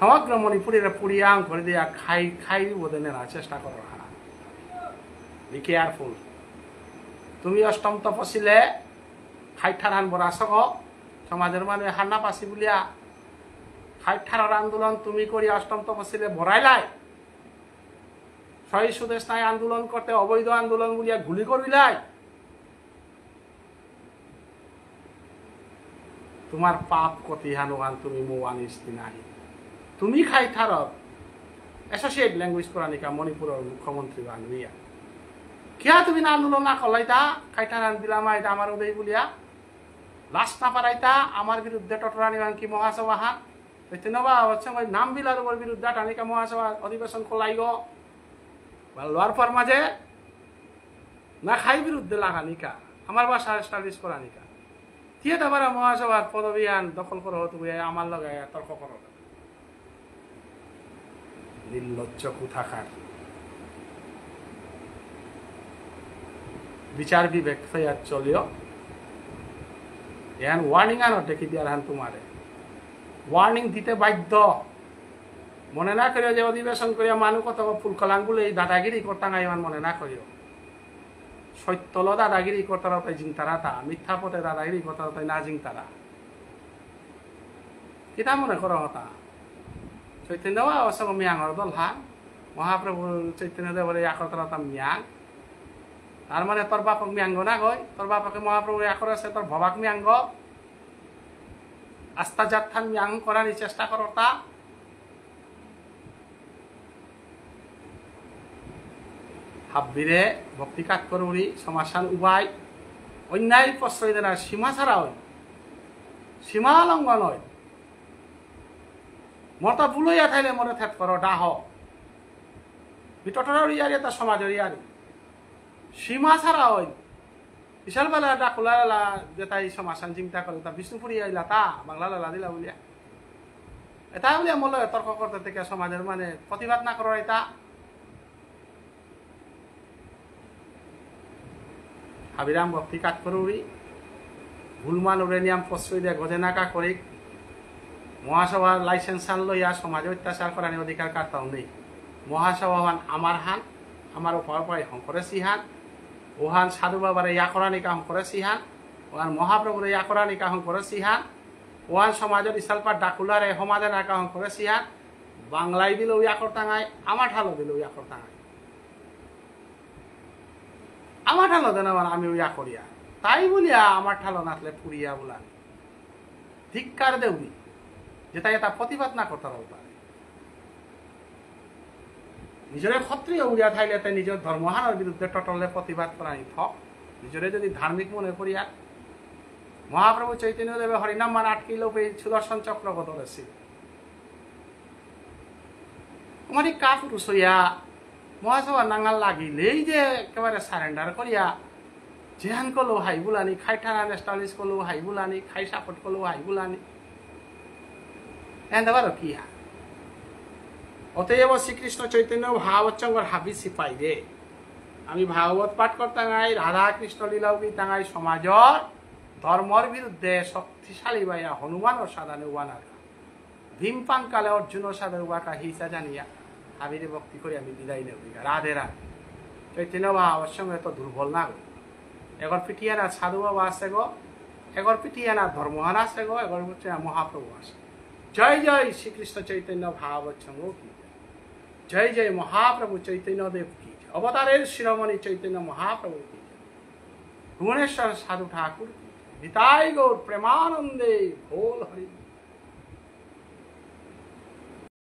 সমগ্র মণিপুরের পুরিয়াহং করে দিয়া খাই খাই বোধনে না চেষ্টা করো হারা বি কেয়ারফুল তুমি অষ্টম তপসিলে খাইঠার বড় আসক সমাজের মানে হান্না পাসি বুলিয়া খাইঠার আন্দোলন তুমি করি অষ্টম তপসিলে বরাইলাই সহিষ্ণুতায় আন্দোলন করতে অবৈধ আন্দোলন বলিয়া গুলি করবিলাই তোমার পাপ কতি হানুমান তুমি মোয়ানিস নাই তুমি খাই থারক এসোসিয়েট ল্যাঙ্গুয়েজ নিকা মণিপুরের মুখ্যমন্ত্রী বানুইয়া কিয়া তুমি না আন্দোলন না করলাইতা খাইটা রান দিলাম এটা আমার উদয় বলিয়া লাস্ট না পারাইতা আমার বিরুদ্ধে টটরানি কি মহাসভা হান হচ্ছে নাম বিলার বিরুদ্ধে টানিকা মহাসভা অধিবেশন কলাই মানে লোয়ার ফার্মাজে না খাই বিরুদ্ধে লাগানিকা আমার বাসা স্টাডিজ করানিকা দিয়ে তারপর মহাসভার পদবিহান দখল করো তুমি আমার লগে তর্ক করো নির্লজ্জ কুথাকার বিচার বিবেক আর চলিও এহান ওয়ার্নিং আনো দেখি দিয়ে তোমারে ওয়ার্নিং দিতে বাধ্য মনে না করিও যে অধিবেশন করিয়া মানু কত ফুলকলাঙ্গুলো এই দাদাগিরি করতাম ইমান মনে না করিও সত্যল দাদাগিরি করতার তাই জিংতারা তা মিথ্যা পথে দাদাগিরি করতার তাই না জিংতারা কিতা মনে করো হতা চৈতন্য অসম মিয়াঙর দল হা মহাপ্রভু চৈতন্য দেবরে একতরা তাম মিয়াং তার মানে তোর বাপক মিয়াঙ্গ না গই তোর বাপকে মহাপ্রভু একর আছে তোর ভবাক মিয়াঙ্গ আস্থা যাত্রান মিয়াং করার চেষ্টা করো তা হাববিরে ভক্তি কাজ উড়ি সমাসান উবাই অন্যায় প্রশ্রয় দেনার সীমা ছাড়া হয় সীমা লঙ্ঘন হয় মরতা বুলইয়া থাইলে মনে থেত কর ডাহ বিটটর ইয়ারি এটা সমাজের ইয়ারি সীমা ছাড়া হয় বিশাল বেলা ডাকুলা লালা যেটা এই সমাসান চিন্তা করে তা বিষ্ণুপুরি আইলা তা বাংলা লালা দিলা বলিয়া এটা বলিয়া মলে তর্ক করতে থেকে সমাজের মানে প্রতিবাদ না করার এটা হাবিরাম ভক্তি কাজ ভুলমান উরেনিয়াম প্রশ্রয় দিয়ে গজেনাকা করে মহাসভার লাইসেন্স আন লইয়া সমাজে অত্যাচার করানি অধিকার কাটাও নেই মহাসভা হন আমার হান আমার উপরপাই শঙ্করে সিহান ওহান সাধু বাবার ইয়া করানিকা শঙ্করে সিহান ওহান মহাপ্রভুরে ইয়া করানিকা শঙ্করে সিহান ওহান সমাজের ইসালপার ডাকুলারে সমাজে নাকা শঙ্করে সিহান বাংলায় দিলেও ইয়া করতাঙায় আমার ঠালো দিলেও ইয়া করতাঙায় আমার ঠালো দেন আবার আমি ইয়া করিয়া তাই বলিয়া আমার ঠালো নাথলে পুরিয়া বলা ধিক্কার দেউনি যে তাই তা প্রতিবাদ না করতে তার নিজরে ক্ষত্রিয় উড়িয়া থাইলে তাই নিজের ধর্মহানোর বিরুদ্ধে টটলে প্রতিবাদ করা থক নিজরে যদি ধার্মিক মনে করিয়া মহাপ্রভু দেবে হরিনাম মান আটকিল সুদর্শন চক্র গত রয়েছে তোমার কাপুরুষ হইয়া মহাসভা নাঙ্গাল লাগিলেই যে একেবারে সারেন্ডার করিয়া জেহান কলো হাইবুলানি খাই ঠান নেস্টালিস কলো বুলানি খাই সাপোর্ট কলো হাইবুলানি এন দেবার কি হা অতএব শ্রীকৃষ্ণ চৈতন্য ভাবচ্চঙ্গর হাবি সিপাই রে আমি ভাগবত পাঠ করতাম রাধা কৃষ্ণ লীলাও কি তাঙাই সমাজর ধর্মর বিরুদ্ধে শক্তিশালী বাইয়া হনুমান ও সাধানে উয়ানার ভীমপান কালে অর্জুন সাধারণ ওয়াকা হিসা জানিয়া হাবিরে ভক্তি করে আমি বিদায় নেব রাধে রাধে চৈতন্য বা সঙ্গে এত দুর্বল না গো এগর না সাধু বাবা আছে গো এগর না ধর্মহান আছে গো এগর হচ্ছে মহাপ্রভু আছে জয় জয় শ্রীকৃষ্ণ চৈতন্য ভাবচ্ছঙ্গ কি জয় জয় মহাপ্রভু চৈতন্য দেব কি অবতারের শিরোমণি চৈতন্য মহাপ্রভু কি ভুবনেশ্বর সাধু ঠাকুর কি নিতাই গৌর প্রেমানন্দে ভোল হরি